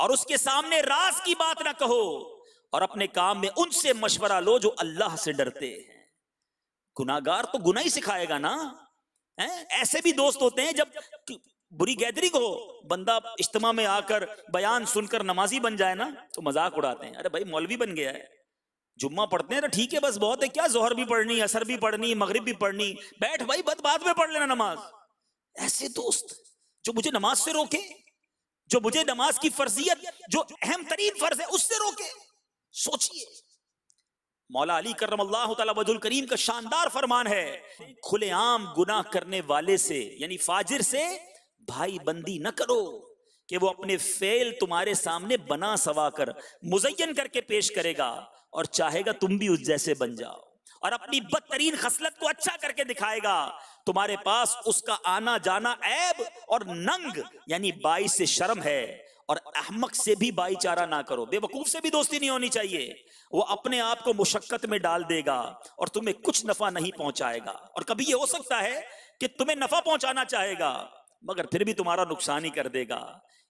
और उसके सामने राज की बात ना कहो और अपने काम में उनसे मशवरा लो जो अल्लाह से डरते हैं गुनागार तो गुना ही सिखाएगा ना है? ऐसे भी दोस्त होते हैं जब बुरी गैदरिंग हो बंदा इज्तम में आकर बयान सुनकर नमाजी बन जाए ना तो मजाक उड़ाते हैं अरे भाई मौलवी बन गया है जुम्मा पढ़ते हैं तो ठीक है बस बहुत है क्या जोहर भी पढ़नी असर भी पढ़नी मगरिब भी पढ़नी बैठ भाई बद बाद में पढ़ लेना नमाज ऐसे दोस्त जो मुझे नमाज से रोके जो मुझे नमाज की फर्जियत जो अहम तरीन फर्ज है उससे रोके सोचिए मौला अली करम अल्लाह वजुल करीम का शानदार फरमान है खुलेआम गुनाह करने वाले से यानी फाजिर से भाई बंदी न करो कि वो अपने फेल तुम्हारे सामने बना सवा कर मुजयन करके पेश करेगा और चाहेगा तुम भी उस जैसे बन जाओ और अपनी बदतरीन खसलत को अच्छा करके दिखाएगा तुम्हारे पास उसका आना जाना ऐब और नंग यानी बाई से शर्म है और अहमक से भी भाईचारा ना करो बेवकूफ से भी दोस्ती नहीं होनी चाहिए वो अपने आप को मुशक्कत में डाल देगा और तुम्हें कुछ नफा नहीं पहुंचाएगा और कभी ये हो सकता है कि तुम्हें नफा पहुंचाना चाहेगा मगर फिर भी तुम्हारा नुकसान ही कर देगा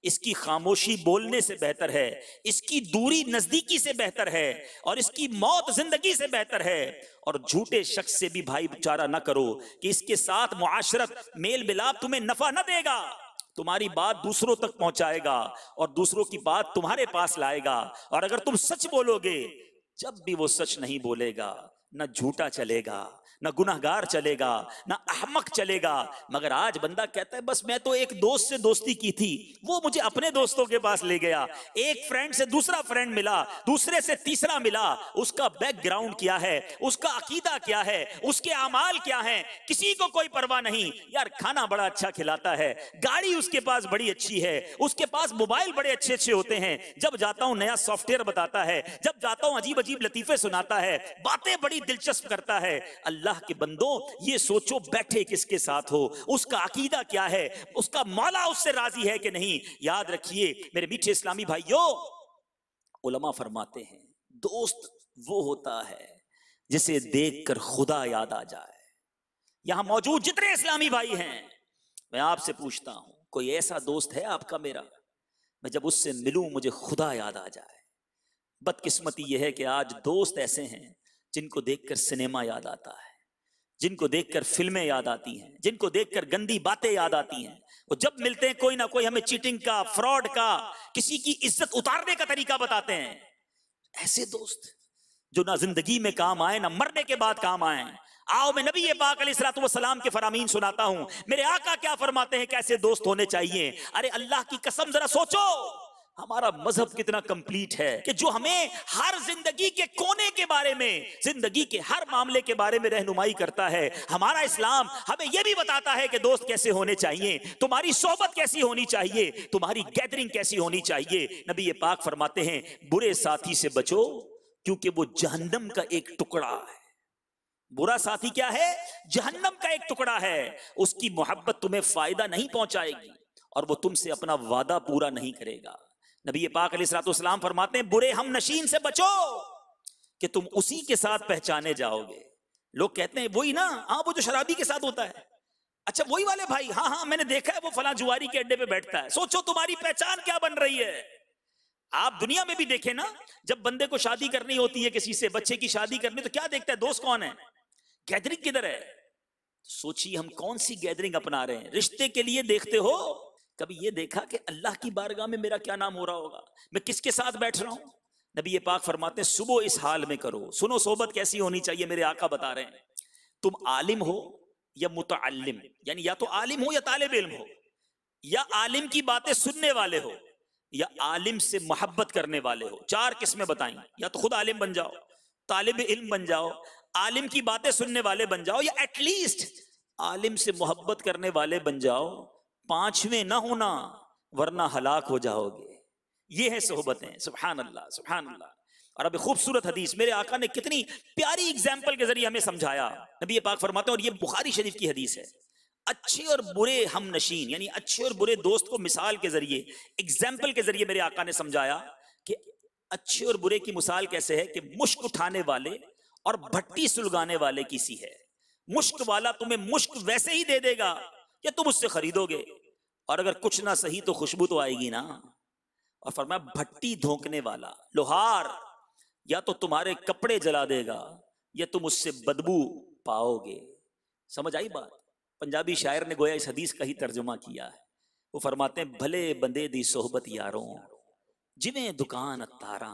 इसकी खामोशी बोलने से बेहतर है इसकी दूरी नजदीकी से बेहतर है और इसकी मौत जिंदगी से बेहतर है और झूठे शख्स से भी भाईचारा ना करो कि इसके साथ मुआशरत मेल मिलाप तुम्हें नफा ना देगा तुम्हारी बात दूसरों तक पहुंचाएगा और दूसरों की बात तुम्हारे पास लाएगा और अगर तुम सच बोलोगे जब भी वो सच नहीं बोलेगा ना झूठा चलेगा ना गुनाहगार चलेगा ना अहमक चलेगा मगर आज बंदा कहता है बस मैं तो एक दोस्त से दोस्ती की थी वो मुझे अपने दोस्तों के पास ले गया एक फ्रेंड से दूसरा फ्रेंड मिला दूसरे से तीसरा मिला उसका बैकग्राउंड क्या है उसका अकीदा क्या है उसके अमाल क्या है किसी को कोई परवाह नहीं यार खाना बड़ा अच्छा खिलाता है गाड़ी उसके पास बड़ी अच्छी है उसके पास मोबाइल बड़े अच्छे अच्छे होते हैं जब जाता हूं नया सॉफ्टवेयर बताता है जब जाता हूं अजीब अजीब लतीफे सुनाता है बातें बड़ी दिलचस्प करता है अल्लाह अल्लाह के बंदों ये सोचो बैठे किसके साथ हो उसका अकीदा क्या है उसका माला उससे राजी है कि नहीं याद रखिए मेरे मीठे इस्लामी भाइयों उलमा फरमाते हैं दोस्त वो होता है जिसे देखकर खुदा याद आ जाए यहां मौजूद जितने इस्लामी भाई हैं मैं आपसे पूछता हूं कोई ऐसा दोस्त है आपका मेरा मैं जब उससे मिलूं मुझे खुदा याद आ जाए बदकिस्मती यह है कि आज दोस्त ऐसे हैं जिनको देखकर सिनेमा याद आता है जिनको देखकर फिल्में याद आती हैं जिनको देखकर गंदी बातें याद आती हैं वो जब मिलते हैं कोई ना कोई हमें चीटिंग का फ्रॉड का किसी की इज्जत उतारने का तरीका बताते हैं ऐसे दोस्त जो ना जिंदगी में काम आए ना मरने के बाद काम आए आओ मैं नबी पाक सलाम के फरामीन सुनाता हूं मेरे आका क्या फरमाते हैं कैसे दोस्त होने चाहिए अरे अल्लाह की कसम जरा सोचो हमारा मजहब कितना कंप्लीट है कि जो हमें हर जिंदगी के कोने के बारे में जिंदगी के हर मामले के बारे में रहनुमाई करता है हमारा इस्लाम हमें यह भी बताता है कि दोस्त कैसे होने चाहिए तुम्हारी सोहबत कैसी होनी चाहिए तुम्हारी गैदरिंग कैसी होनी चाहिए नबी ये पाक फरमाते हैं बुरे साथी से बचो क्योंकि वो जहन्नम का एक टुकड़ा है बुरा साथी क्या है जहन्नम का एक टुकड़ा है उसकी मोहब्बत तुम्हें फायदा नहीं पहुंचाएगी और वो तुमसे अपना वादा पूरा नहीं करेगा नबी पाक सलाम फरमाते हैं बुरे हम नशीन से बचो कि तुम उसी के साथ पहचाने जाओगे लोग कहते हैं वही ना हाँ वो जो शराबी के साथ होता है अच्छा वही वाले भाई हाँ हाँ मैंने देखा है वो फला जुआरी के अड्डे पे बैठता है सोचो तुम्हारी पहचान क्या बन रही है आप दुनिया में भी देखें ना जब बंदे को शादी करनी होती है किसी से बच्चे की शादी करनी तो क्या देखता है दोस्त कौन है गैदरिंग किधर है सोचिए हम कौन सी गैदरिंग अपना रहे हैं रिश्ते के लिए देखते हो कभी ये देखा कि अल्लाह की बारगाह में मेरा क्या नाम हो रहा होगा मैं किसके साथ बैठ रहा हूँ नबी ये पाक फरमाते हैं सुबह इस हाल में करो सुनो सोबत कैसी होनी चाहिए मेरे आका बता रहे हैं तुम आलिम हो या मुतम यानी या तो आलिम हो या तालब इल्म हो या आलिम की बातें सुनने वाले हो या आलिम से मोहब्बत करने वाले हो चार किस्में बताई या तो खुद आलिम बन जाओ तालब इल्म बन जाओ आलिम की बातें सुनने वाले बन जाओ या एटलीस्ट आलिम से मोहब्बत करने वाले बन जाओ पांचवें ना होना वरना हलाक हो जाओगे ये है सोहबतें सुबहान अल्लाह सुबहान अल्लाह और अभी खूबसूरत हदीस मेरे आका ने कितनी प्यारी एग्जाम्पल के जरिए हमें समझाया नबी पाक फरमाते हैं और ये बुखारी शरीफ की हदीस है अच्छे और बुरे हम नशीन यानी अच्छे और बुरे दोस्त को मिसाल के जरिए एग्जाम्पल के जरिए मेरे आका ने समझाया कि अच्छे और बुरे की मिसाल कैसे है कि मुश्क उठाने वाले और भट्टी सुलगाने वाले की सी है मुश्क वाला तुम्हें मुश्क वैसे ही दे देगा या तुम उससे खरीदोगे और अगर कुछ ना सही तो खुशबू तो आएगी ना और फरमाया भट्टी धोकने वाला लोहार या तो तुम्हारे कपड़े जला देगा या तुम उससे बदबू पाओगे समझ आई बात पंजाबी शायर ने गोया इस हदीस का ही तर्जुमा किया है वो फरमाते हैं भले बंदे दी सोहबत यारों जिन्हें दुकान तारा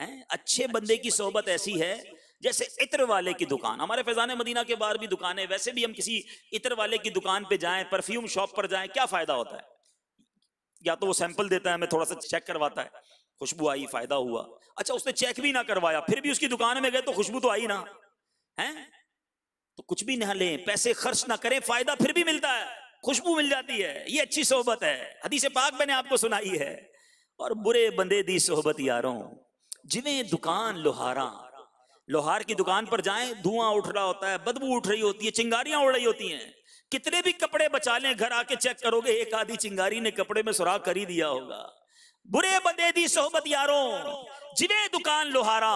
हैं अच्छे बंदे की सोहबत ऐसी है जैसे इत्र वाले की दुकान हमारे फैजान मदीना के बाहर भी दुकान है वैसे भी हम किसी इत्र वाले की दुकान पे जाएं परफ्यूम शॉप पर जाएं क्या फायदा होता है या तो वो सैंपल देता है हमें थोड़ा सा चेक करवाता है खुशबू आई फायदा हुआ अच्छा उसने चेक भी ना करवाया फिर भी उसकी दुकान में गए तो खुशबू तो आई ना है तो कुछ भी ना लें पैसे खर्च ना करें फायदा फिर भी मिलता है खुशबू मिल जाती है ये अच्छी सोहबत है हदीस पाक मैंने आपको सुनाई है और बुरे बंदे दी सोहबत यारों जिन्हें दुकान लोहारा लोहार की दुकान पर जाएं धुआं उठ रहा होता है बदबू उठ रही होती है चिंगारियां उड़ रही होती हैं कितने भी कपड़े बचा लें घर आके चेक करोगे एक आधी चिंगारी ने कपड़े में सुराख कर ही दिया होगा बुरे बदे दी सोहबत यारों जिवे दुकान लोहारा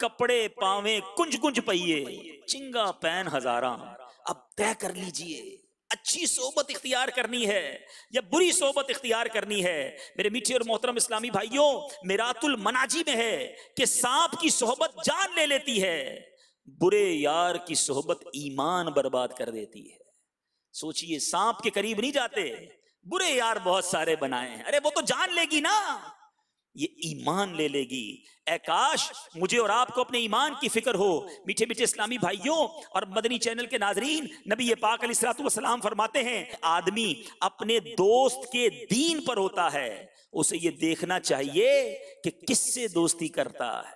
कपड़े पावे कुंज कुंज पहिए चिंगा पैन हजारा अब तय कर लीजिए अच्छी सोबत इख्तियार करनी है या बुरी सोबत इख्तियार करनी है मेरे मीठे और मोहतरम इस्लामी भाइयों मेरातुल मनाजी में है कि सांप की सोहबत जान ले लेती है बुरे यार की सोहबत ईमान बर्बाद कर देती है सोचिए सांप के करीब नहीं जाते बुरे यार बहुत सारे बनाए हैं अरे वो तो जान लेगी ना ये ईमान ले लेगी एकाश मुझे और आपको अपने ईमान की फिक्र हो मीठे मीठे इस्लामी भाइयों और मदनी चैनल के नाजरीन नबी पाक सलाम फरमाते हैं आदमी अपने दोस्त के दीन पर होता है उसे ये देखना चाहिए कि किससे दोस्ती करता है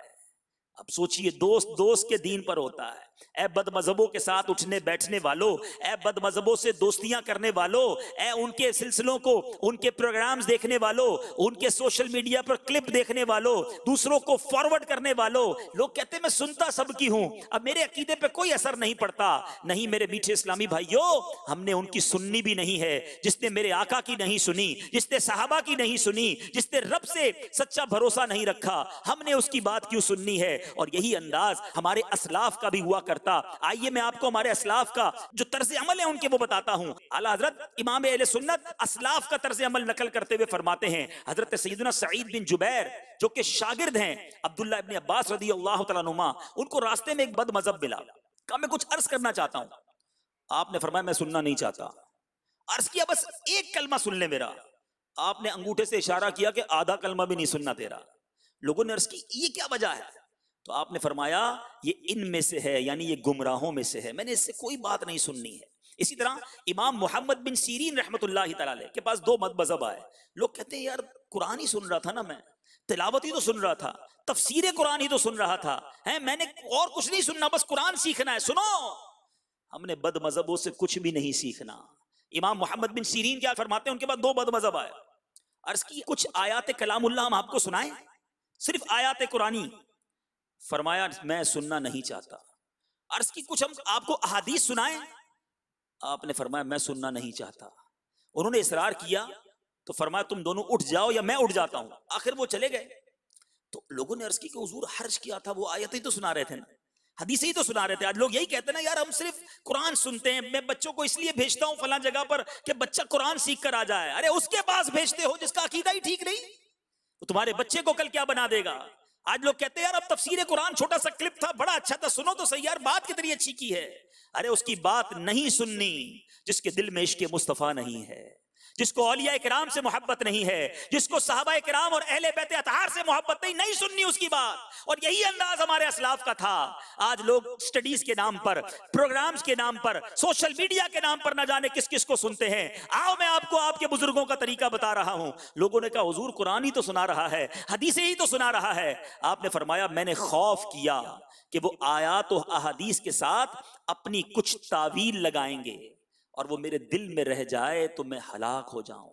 अब सोचिए दोस्त दोस्त के दीन पर होता है ऐ बद मजहबों के साथ उठने बैठने वालों ऐ बद मजहबों से दोस्तियां करने वालों ऐ उनके सिलसिलों को उनके प्रोग्राम्स देखने वालों उनके सोशल मीडिया पर क्लिप देखने वालों दूसरों को फॉरवर्ड करने वालों लोग कहते मैं सुनता सबकी हूं अब मेरे अकीदे पे कोई असर नहीं पड़ता नहीं मेरे मीठे इस्लामी भाइयों हमने उनकी सुननी भी नहीं है जिसने मेरे आका की नहीं सुनी जिसने साहबा की नहीं सुनी जिसने रब से सच्चा भरोसा नहीं रखा हमने उसकी बात क्यों सुननी है और यही अंदाज हमारे असलाफ का भी हुआ करता आइए मैं आपको हमारे असलाफ का जो तर्ज अमल है उनके वो बताता हूँ अला हजरत इमाम सुन्नत असलाफ का तर्ज अमल नकल करते हुए फरमाते हैं हजरत सईदना सईद बिन जुबैर जो कि शागिर्द हैं अब्दुल्ला इबन अब्बास रदी अल्लाह तुमा उनको रास्ते में एक बद मजहब मिला का मैं कुछ अर्ज करना चाहता हूँ आपने फरमाया मैं सुनना नहीं चाहता अर्ज किया बस एक कलमा सुन ले मेरा आपने अंगूठे से इशारा किया कि आधा कलमा भी नहीं सुनना तेरा लोगों ने अर्ज की ये क्या वजह है तो आपने फरमाया ये इन में से है यानी ये गुमराहों में से है मैंने इससे कोई बात नहीं सुननी है इसी तरह इमाम मोहम्मद बिन सीरीन रहमत के पास दो मत मजहब आए लोग कहते हैं यार कुरान ही सुन रहा था ना मैं तिलावत ही तो सुन रहा था तफसीर कुरान ही तो सुन रहा था है मैंने और कुछ नहीं सुनना बस कुरान सीखना है सुनो हमने बद मजहबों से कुछ भी नहीं सीखना इमाम मोहम्मद बिन सीरीन क्या फरमाते हैं उनके पास दो बद मजहब आए अर्ज की कुछ आयात कलामुल्ला हम आपको सुनाए सिर्फ आयात कुरानी फरमाया मैं सुनना नहीं चाहता अर्ज की कुछ हम आपको अहादीस सुनाए आपने फरमाया मैं सुनना नहीं चाहता उन्होंने इसरार किया तो फरमाया तुम दोनों उठ जाओ या मैं उठ जाता हूं आखिर वो चले गए तो लोगों ने अर्ज की कि हजूर हर्ज किया था वो आयत ही तो सुना रहे थे ना हदीसे ही तो सुना रहे थे आज लोग यही कहते हैं ना यार हम सिर्फ कुरान सुनते हैं मैं बच्चों को इसलिए भेजता हूं फला जगह पर कि बच्चा कुरान सीख कर आ जाए अरे उसके पास भेजते हो जिसका अकीदा ही ठीक नहीं तो तुम्हारे बच्चे को कल क्या बना देगा आज लोग कहते हैं यार अब तफसीर कुरान छोटा सा क्लिप था बड़ा अच्छा था सुनो तो सही यार बात कितनी अच्छी की है अरे उसकी बात नहीं सुननी जिसके दिल में इश्क मुस्तफ़ा नहीं है जिसको अलिया कराम से मोहब्बत नहीं है जिसको साहबा कराम और अहले बैत अतहार से मोहब्बत नहीं नहीं सुननी उसकी बात और यही अंदाज हमारे असलाफ का था आज लोग स्टडीज के नाम पर प्रोग्राम्स के नाम पर सोशल मीडिया के नाम पर ना जाने किस किस को सुनते हैं आओ मैं आपको आपके बुजुर्गों का तरीका बता रहा हूं लोगों ने कहा हजूर कुरान ही तो सुना रहा है हदीसें ही तो सुना रहा है आपने फरमाया मैंने खौफ किया कि वो आयात तो अदीस के साथ अपनी कुछ तावील लगाएंगे और वो मेरे दिल में रह जाए तो मैं हलाक हो जाऊं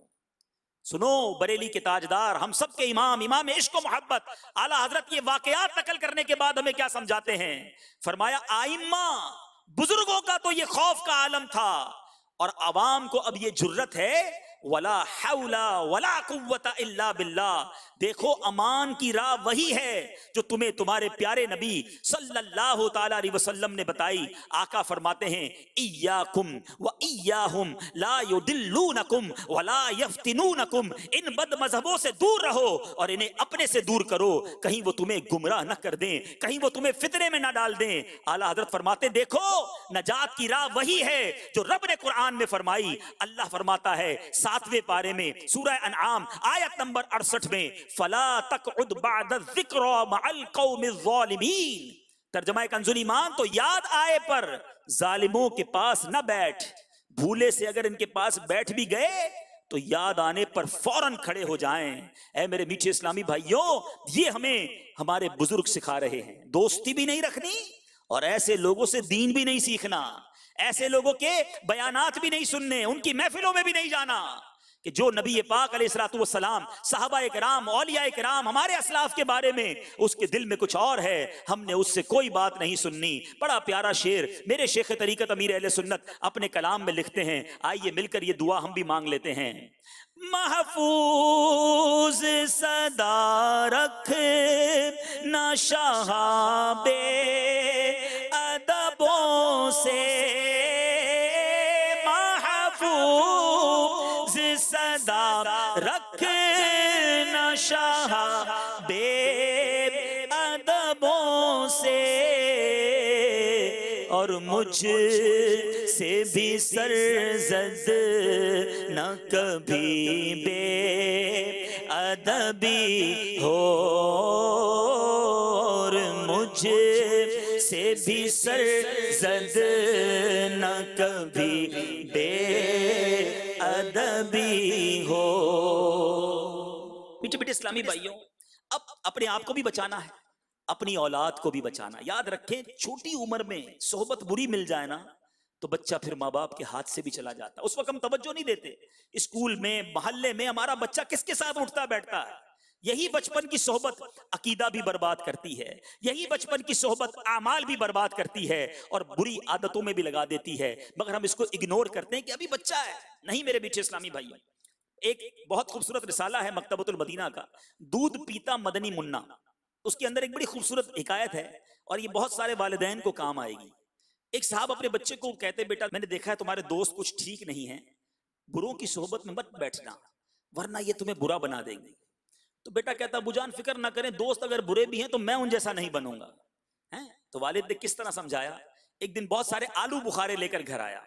सुनो बरेली के ताजदार हम सब के इमाम इमाम इश्क मोहब्बत आला हजरत ये वाकयात नकल करने के बाद हमें क्या समझाते हैं फरमाया आइम्मा बुजुर्गों का तो ये खौफ का आलम था और आवाम को अब ये जरूरत है वला हौला वला कुवता इल्ला बिल्ला देखो अमान की राह वही है जो तुम्हें तुम्हारे प्यारे नबी सल्लल्लाहु अलैहि वसल्लम ने बताई आका फरमाते हैं इयाकुम व इयाहुम ला युदिल्लूनकुम वला यफ्तिनूनकुम इन बद मजहबों से दूर रहो और इन्हें अपने से दूर करो कहीं वो तुम्हें गुमराह न कर दें कहीं वो तुम्हें फितरे में ना डाल दें आला हजरत फरमाते देखो नजात की राह वही है जो रब ने कुरान में फरमाई अल्लाह फरमाता है सातवें पारे में सूरह अनआम आयत नंबर अड़सठ में फला तक उदिक्रोमिन तर्जमा कंजुल ईमान तो याद आए पर जालिमों के पास न बैठ भूले से अगर इनके पास बैठ भी गए तो याद आने पर फौरन खड़े हो जाएं ऐ मेरे मीठे इस्लामी भाइयों ये हमें हमारे बुजुर्ग सिखा रहे हैं दोस्ती भी नहीं रखनी और ऐसे लोगों से दीन भी नहीं सीखना ऐसे लोगों के बयानात भी नहीं सुनने उनकी महफिलों में भी नहीं जाना कि जो नबी पाक सलाम साहबा कराम औलिया कराम हमारे असलाफ के बारे में उसके दिल में कुछ और है हमने उससे कोई बात नहीं सुननी बड़ा प्यारा शेर मेरे शेख तरीकत अमीर अहल सुन्नत अपने कलाम में लिखते हैं आइए मिलकर ये दुआ हम भी मांग लेते हैं महफूज सदा रख ना शहाबे अदा से महफूज सदा रख नशा बे अदबों से और मुझ से भी सरजद न कभी बे अदबी हो और मुझ से भी सर जद न कभी बे अदबी हो बेटे बेटे इस्लामी भाइयों अब अपने आप को भी बचाना है अपनी औलाद को भी बचाना याद रखें छोटी उम्र में सोहबत बुरी मिल जाए ना तो बच्चा फिर माँ बाप के हाथ से भी चला जाता है उस वक्त हम तवज्जो नहीं देते स्कूल में मोहल्ले में हमारा बच्चा किसके साथ उठता बैठता है यही बचपन की सोहबत अकीदा भी बर्बाद करती है यही बचपन की सोहबत आमाल भी बर्बाद करती है और बुरी आदतों में भी लगा देती है मगर हम इसको इग्नोर करते हैं कि अभी बच्चा है नहीं मेरे बीच इस्लामी भाई एक बहुत खूबसूरत रिसाला है मकतबतुल मदीना का दूध पीता मदनी मुन्ना उसके अंदर एक बड़ी खूबसूरत हिकायत है और ये बहुत सारे वालदेन को काम आएगी एक साहब अपने बच्चे को कहते बेटा मैंने देखा है तुम्हारे दोस्त कुछ ठीक नहीं है बुरों की सोहबत में मत बैठना वरना ये तुम्हें बुरा बना देंगे तो बेटा कहता बुजान फिक्र ना करें दोस्त अगर बुरे भी हैं तो मैं उन जैसा नहीं बनूंगा है तो वालिद ने किस तरह समझाया एक दिन बहुत सारे आलू बुखारे लेकर घर आया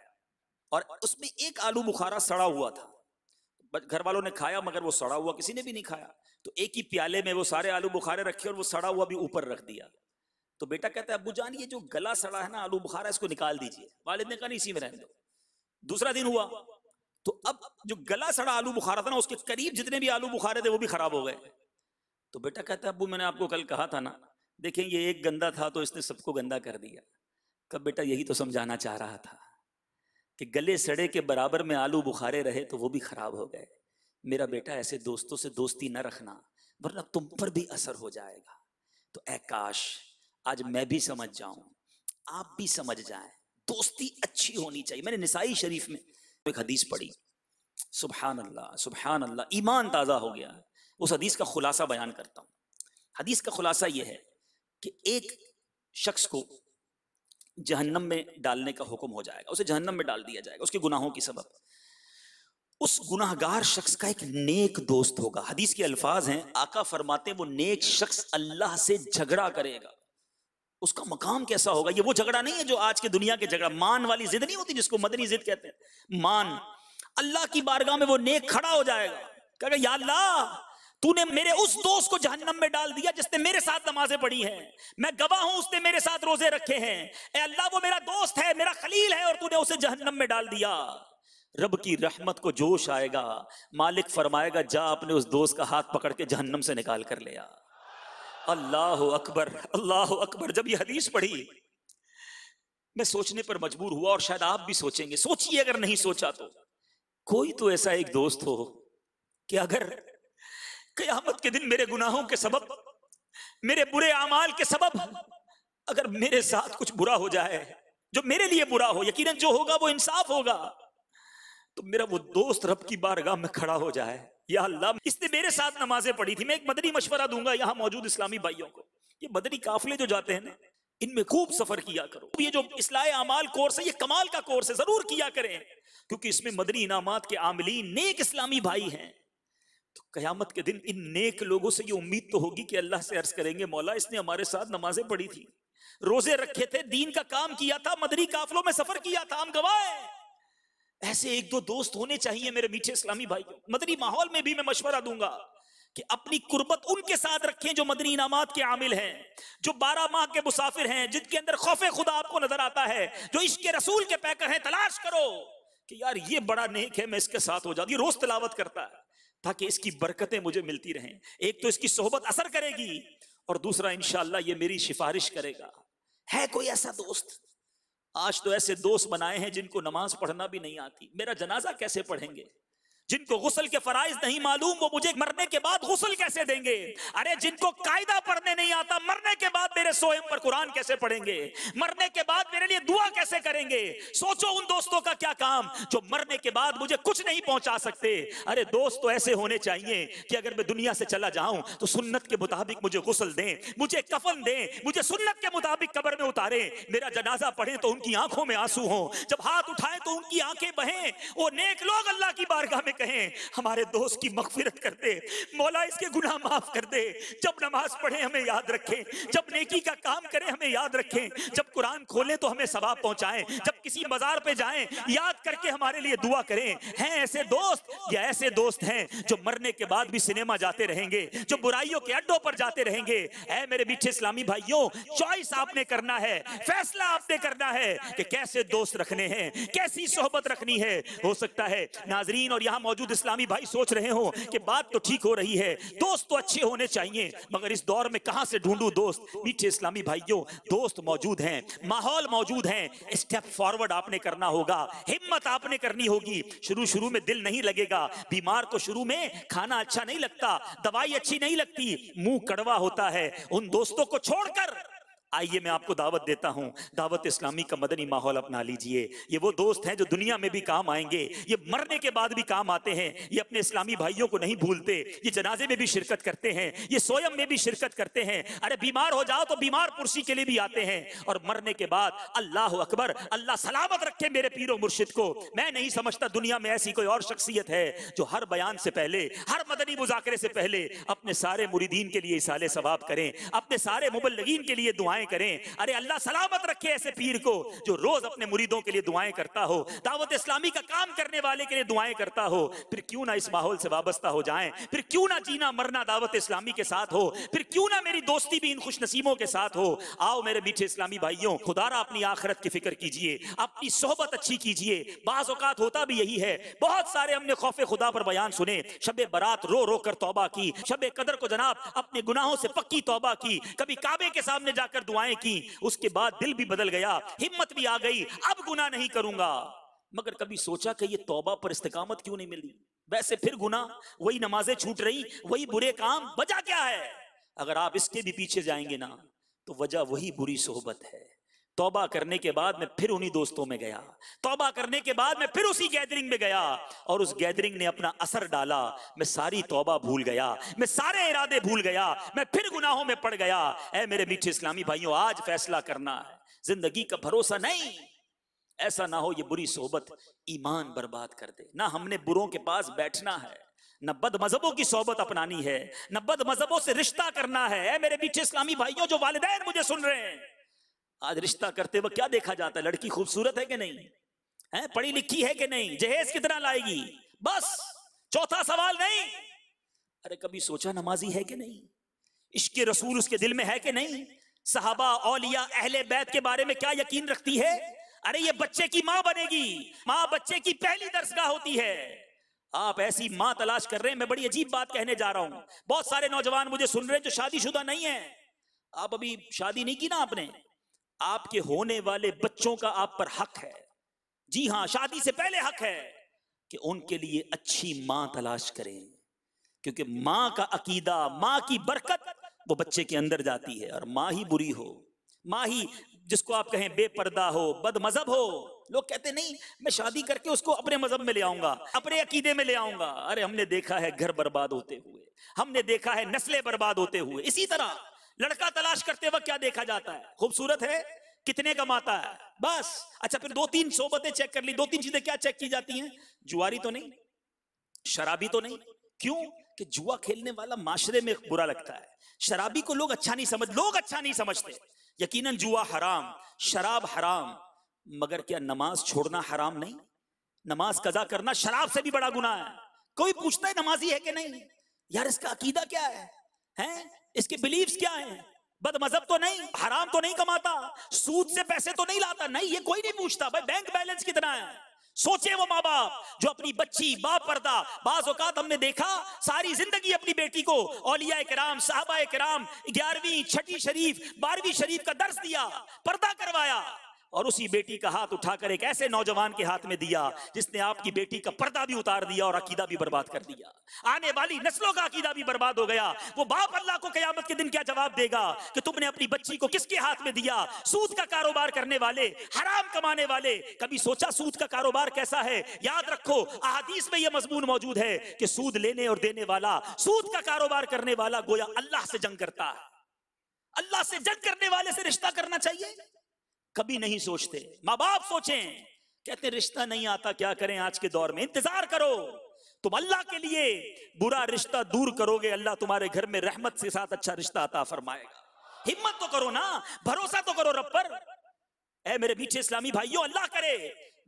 और उसमें एक आलू बुखारा सड़ा हुआ था घर वालों ने खाया मगर वो सड़ा हुआ किसी ने भी नहीं खाया तो एक ही प्याले में वो सारे आलू बुखारे रखे और वो सड़ा हुआ भी ऊपर रख दिया तो बेटा कहता है अबू जान ये जो गला सड़ा है ना आलू बुखारा इसको निकाल दीजिए वालिद ने कहा नहीं इसी में रहने दो दूसरा दिन हुआ तो अब जो गला सड़ा आलू बुखारा था ना उसके करीब जितने भी आलू बुखारे थे वो भी खराब हो गए तो बेटा कहता है अबू मैंने आपको कल कहा था ना देखें ये एक गंदा था तो इसने सबको गंदा कर दिया कब बेटा यही तो समझाना चाह रहा था कि गले सड़े के बराबर में आलू बुखारे रहे तो वो भी खराब हो गए मेरा बेटा ऐसे दोस्तों से दोस्ती न रखना वरना तुम पर भी असर हो जाएगा तो ए काश आज मैं भी समझ जाऊं आप भी समझ जाएं दोस्ती अच्छी होनी चाहिए मैंने निसाई शरीफ में एक हदीस पढ़ी सुबहान अल्लाह सुबहान अल्लाह ईमान ताज़ा हो गया उस हदीस का खुलासा बयान करता हूँ हदीस का खुलासा यह है कि एक शख्स को जहन्नम में डालने का हुक्म हो जाएगा उसे जहन्नम में डाल दिया जाएगा उसके गुनाहों की सबब उस गुनाहगार शख्स का एक नेक दोस्त होगा हदीस के अल्फाज हैं आका फरमाते वो नेक शख्स अल्लाह से झगड़ा करेगा उसका मकाम कैसा होगा ये वो झगड़ा नहीं है जो आज के दुनिया के झगड़ा मान वाली जिद नहीं होती जिसको मदनी जिद कहते हैं मान अल्लाह की बारगाह में वो नेक खड़ा हो जाएगा कहेगा या अल्लाह तूने मेरे उस दोस्त को जहन्नम में डाल दिया जिसने मेरे साथ नमाजें पढ़ी हैं मैं गवाह हूं उसने मेरे साथ रोजे रखे हैं ए अल्लाह वो मेरा दोस्त है मेरा खलील है और तूने उसे जहन्नम में डाल दिया रब की रहमत को जोश आएगा मालिक फरमाएगा जा अपने उस दोस्त का हाथ पकड़ के जहन्नम से निकाल कर ले आ अल्लाह अकबर अल्लाह अकबर जब ये हदीस पढ़ी मैं सोचने पर मजबूर हुआ और शायद आप भी सोचेंगे सोचिए अगर नहीं सोचा तो कोई तो ऐसा एक दोस्त हो कि अगर कयामत के दिन मेरे गुनाहों के सबब मेरे बुरे अमाल के सबब अगर मेरे साथ कुछ बुरा हो जाए जो मेरे लिए बुरा हो यकीनन जो होगा वो इंसाफ होगा तो मेरा वो दोस्त रब की बारगाह में खड़ा हो जाए या अल्लाह इसने मेरे साथ नमाजें पढ़ी थी मैं एक बदरी मशवरा दूंगा यहाँ मौजूद इस्लामी भाइयों को ये बदरी काफिले जो जाते हैं ना इनमें खूब सफर किया करो ये जो इसलाह अमाल कोर्स है ये कमाल का कोर्स है जरूर किया करें क्योंकि इसमें मदरी इनामत के आमली नेक इस्लामी भाई हैं तो कयामत के दिन इन नेक लोगों से ये उम्मीद तो होगी कि अल्लाह से अर्ज करेंगे मौला इसने हमारे साथ नमाजें पढ़ी थी रोजे रखे थे दीन का काम किया था मदरी काफलों में सफर किया था हम गवाए ऐसे एक दो दोस्त होने चाहिए मेरे मीठे इस्लामी भाई मदनी माहौल में भी मैं मशवरा दूंगा कि अपनी कुर्बत उनके साथ रखें जो मदनी इनामत के आमिल हैं जो बारह माह के मुसाफिर हैं जिनके अंदर खौफ खुदा आपको नजर आता है जो इश्क रसूल के पैकर हैं तलाश करो कि यार ये बड़ा नेक है मैं इसके साथ हो जाती रोज तलावत करता है ताकि इसकी बरकतें मुझे मिलती रहें एक तो इसकी सोहबत असर करेगी और दूसरा इनशाला ये मेरी सिफारिश करेगा है कोई ऐसा दोस्त आज तो ऐसे दोस्त बनाए हैं जिनको नमाज पढ़ना भी नहीं आती मेरा जनाजा कैसे पढ़ेंगे जिनको गुसल के फराइज नहीं मालूम वो मुझे मरने के बाद गुसल कैसे देंगे अरे जिनको कायदा पढ़ने नहीं आता मरने के बाद मेरे सोएम पर कुरान कैसे पढ़ेंगे मरने के बाद मेरे लिए दुआ कैसे करेंगे सोचो उन दोस्तों का क्या काम जो मरने के बाद मुझे कुछ नहीं पहुंचा सकते अरे दोस्त तो ऐसे होने चाहिए कि अगर मैं दुनिया से चला जाऊं तो सुन्नत के मुताबिक मुझे गुसल दें मुझे कफन दें मुझे सुन्नत के मुताबिक कबर में उतारे मेरा जनाजा पढ़े तो उनकी आंखों में आंसू हो जब हाथ उठाए तो उनकी आंखें बहें वो नेक लोग अल्लाह की बारगाह में कहें हमारे दोस्त की मकफिरत कर दे मौला इसके गुनाह माफ कर दे जब नमाज पढ़े हमें याद रखें जब नेकी का काम करें हमें याद रखें जब कुरान खोले तो हमें सवाब पहुंचाएं जब किसी बाजार पे जाएं याद करके हमारे लिए दुआ करें हैं ऐसे दोस्त या ऐसे दोस्त हैं जो मरने के बाद भी सिनेमा जाते रहेंगे जो बुराइयों के अड्डों पर जाते रहेंगे ऐ मेरे बीच इस्लामी भाइयों चॉइस आपने करना है फैसला आपने करना है कि कैसे दोस्त रखने हैं कैसी सोहबत रखनी है हो सकता है नाजरीन और यहां यहाँ मौजूद इस्लामी भाई सोच रहे हो कि बात तो ठीक हो रही है दोस्त तो अच्छे होने चाहिए मगर इस दौर में कहा से ढूंढू दोस्त मीठे इस्लामी भाइयों दोस्त मौजूद हैं माहौल मौजूद है स्टेप फॉरवर्ड आपने करना होगा हिम्मत आपने करनी होगी शुरू शुरू में दिल नहीं लगेगा बीमार तो शुरू में खाना अच्छा नहीं लगता दवाई अच्छी नहीं लगती मुंह कड़वा होता है उन दोस्तों को छोड़कर आइए मैं आपको दावत देता हूं दावत इस्लामी का मदनी माहौल अपना लीजिए ये वो दोस्त हैं जो दुनिया में भी काम आएंगे ये मरने के बाद भी काम आते हैं ये अपने इस्लामी भाइयों को नहीं भूलते ये जनाजे में भी शिरकत करते हैं ये सोयम में भी शिरकत करते हैं अरे बीमार हो जाओ तो बीमार पुरसी के लिए भी आते हैं और मरने के बाद अल्लाह अकबर अल्लाह सलामत रखे मेरे पीरो मुर्शिद को मैं नहीं समझता दुनिया में ऐसी कोई और शख्सियत है जो हर बयान से पहले हर मदनी मुजाकरे से पहले अपने सारे मुरीदीन के लिए इसाले सवाब करें अपने सारे मुबलगीन के लिए दुआएं दुआएं करें अरे अल्लाह सलामत रखे ऐसे पीर को जो रोज अपने मुरीदों के लिए दुआएं करता हो दावत इस्लामी का काम करने वाले के लिए दुआएं करता हो फिर क्यों ना इस माहौल से वाबस्ता हो जाए फिर क्यों ना जीना मरना दावत इस्लामी के साथ हो फिर क्यों ना मेरी दोस्ती भी इन खुश नसीबों के साथ हो आओ मेरे बीच इस्लामी भाइयों खुदारा अपनी आखरत की फिक्र कीजिए अपनी सोहबत अच्छी कीजिए बाज अवत होता भी यही है बहुत सारे हमने खौफ खुदा पर बयान सुने शब बरात रो रो कर तोबा की शब कदर को जनाब अपने गुनाहों से पक्की तोबा की कभी काबे के सामने जाकर दुआएं की उसके बाद दिल भी बदल गया हिम्मत भी आ गई अब गुना नहीं करूंगा मगर कभी सोचा कि ये तौबा पर इस्तकामत क्यों नहीं मिली वैसे फिर गुना वही नमाजें छूट रही वही बुरे काम वजह क्या है अगर आप इसके भी पीछे जाएंगे ना तो वजह वही बुरी सोहबत है तौबा करने के बाद मैं फिर उन्हीं दोस्तों में गया तौबा करने के बाद मैं फिर उसी गैदरिंग में गया और उस गैदरिंग ने अपना असर डाला मैं सारी तौबा भूल गया मैं सारे इरादे भूल गया मैं फिर गुनाहों में पड़ गया ऐ मेरे मीठे इस्लामी भाइयों आज फैसला करना है जिंदगी का भरोसा नहीं ऐसा ना हो ये बुरी सोहबत ईमान बर्बाद कर दे ना हमने बुरों के पास बैठना है न बद मजहबों की सोहबत अपनानी है न बद मजहबों से रिश्ता करना है ऐ मेरे पीछे इस्लामी भाइयों जो वालदेन मुझे सुन रहे हैं आज रिश्ता करते वक्त क्या देखा जाता है लड़की खूबसूरत है कि नहीं है पढ़ी लिखी है कि नहीं जहेज कितना लाएगी बस चौथा सवाल नहीं अरे कभी सोचा नमाजी है कि नहीं इश्क रसूल उसके दिल में है कि नहीं सहाबा औलिया अहले बैत के बारे में क्या यकीन रखती है अरे ये बच्चे की माँ बनेगी माँ बच्चे की पहली दर्शगा होती है आप ऐसी माँ तलाश कर रहे हैं मैं बड़ी अजीब बात कहने जा रहा हूं बहुत सारे नौजवान मुझे सुन रहे हैं जो शादीशुदा नहीं है आप अभी शादी नहीं की ना आपने आपके होने वाले बच्चों का आप पर हक है जी हां शादी से पहले हक है कि उनके लिए अच्छी मां तलाश करें क्योंकि मां का अकीदा मां की बरकत वो बच्चे के अंदर जाती है और मां ही बुरी हो माँ ही जिसको आप कहें बेपर्दा हो बद मजहब हो लोग कहते नहीं मैं शादी करके उसको अपने मजहब में ले आऊंगा अपने अकीदे में ले आऊंगा अरे हमने देखा है घर बर्बाद होते हुए हमने देखा है नस्लें बर्बाद होते हुए इसी तरह लड़का तलाश करते वक्त क्या देखा जाता है खूबसूरत है कितने कमाता है बस अच्छा फिर दो तीन सोबतें चेक कर ली दो तीन चीजें क्या चेक की जाती हैं जुआरी तो नहीं शराबी तो नहीं क्यों कि जुआ खेलने वाला माशरे में बुरा लगता है शराबी को लोग अच्छा नहीं समझ लोग अच्छा नहीं समझते यकीनन जुआ हराम शराब हराम मगर क्या नमाज छोड़ना हराम नहीं नमाज कजा करना शराब से भी बड़ा गुना है कोई पूछता है नमाजी है कि नहीं यार इसका अकीदा क्या है हैं इसके बिलीव्स क्या हैं मजहब तो नहीं हराम तो नहीं कमाता सूद से पैसे तो नहीं लाता नहीं ये कोई नहीं पूछता भाई बैंक बैलेंस कितना है सोचे वो माँ बाप जो अपनी बच्ची बाप पर्दा बाज औकात हमने देखा सारी जिंदगी अपनी बेटी को औलिया कराम साहबा कराम ग्यारहवीं छठी शरीफ बारहवीं शरीफ का दर्श दिया पर्दा करवाया और उसी बेटी का हाथ उठाकर एक ऐसे नौजवान के हाथ में दिया जिसने आपकी बेटी का पर्दा भी उतार दिया और अकीदा भी बर्बाद कर दिया आने वाली नस्लों का अकीदा भी बर्बाद हो गया वो बाप अल्लाह को कयामत के दिन क्या जवाब देगा कि तुमने अपनी बच्ची को किसके हाथ में दिया सूद का कारोबार करने वाले हराम कमाने वाले कभी सोचा सूद का कारोबार कैसा है याद रखो अहादीस में यह मजमून मौजूद है कि सूद लेने और देने वाला सूद का कारोबार करने वाला गोया अल्लाह से जंग करता है अल्लाह से जंग करने वाले से रिश्ता करना चाहिए कभी नहीं सोचते माँ बाप सोचें कहते रिश्ता नहीं आता क्या करें आज के दौर में इंतजार करो तुम अल्लाह के लिए बुरा रिश्ता दूर करोगे अल्लाह तुम्हारे घर में रहमत से साथ अच्छा रिश्ता आता फरमाएगा हिम्मत तो करो ना भरोसा तो करो रब पर ए मेरे पीछे इस्लामी भाइयों अल्लाह करे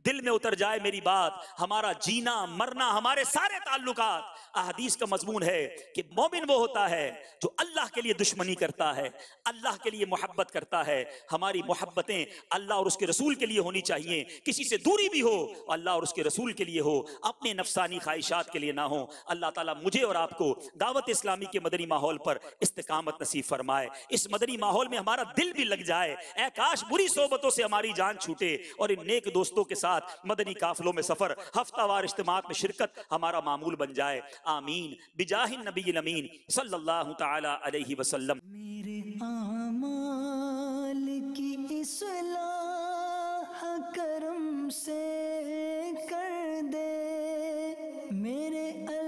दिल में उतर जाए मेरी बात हमारा जीना मरना हमारे सारे ताल्लुकात अहदीस का मजमून है कि मोमिन वो होता है जो अल्लाह के लिए दुश्मनी करता है अल्लाह के लिए मोहब्बत करता है हमारी मोहब्बतें अल्लाह और उसके रसूल के लिए होनी चाहिए किसी से दूरी भी हो अल्लाह और उसके रसूल के लिए हो अपने नफसानी ख्वाहिशात के लिए ना हो अल्लाह ताला मुझे और आपको दावत इस्लामी के मदनी माहौल पर इस्तकामत नसीब फरमाए इस मदनी माहौल में हमारा दिल भी लग जाए ए काश बुरी सोबतों से हमारी जान छूटे और इन नेक दोस्तों के साथ मुलाकात मदनी काफिलों में सफर हफ्तावार इज्तमात में शिरकत हमारा मामूल बन जाए आमीन बिजाहिन नबी नमीन सल्लल्लाहु ताला अलैहि वसल्लम मेरे आमाल की इसलाह करम से कर दे मेरे अल...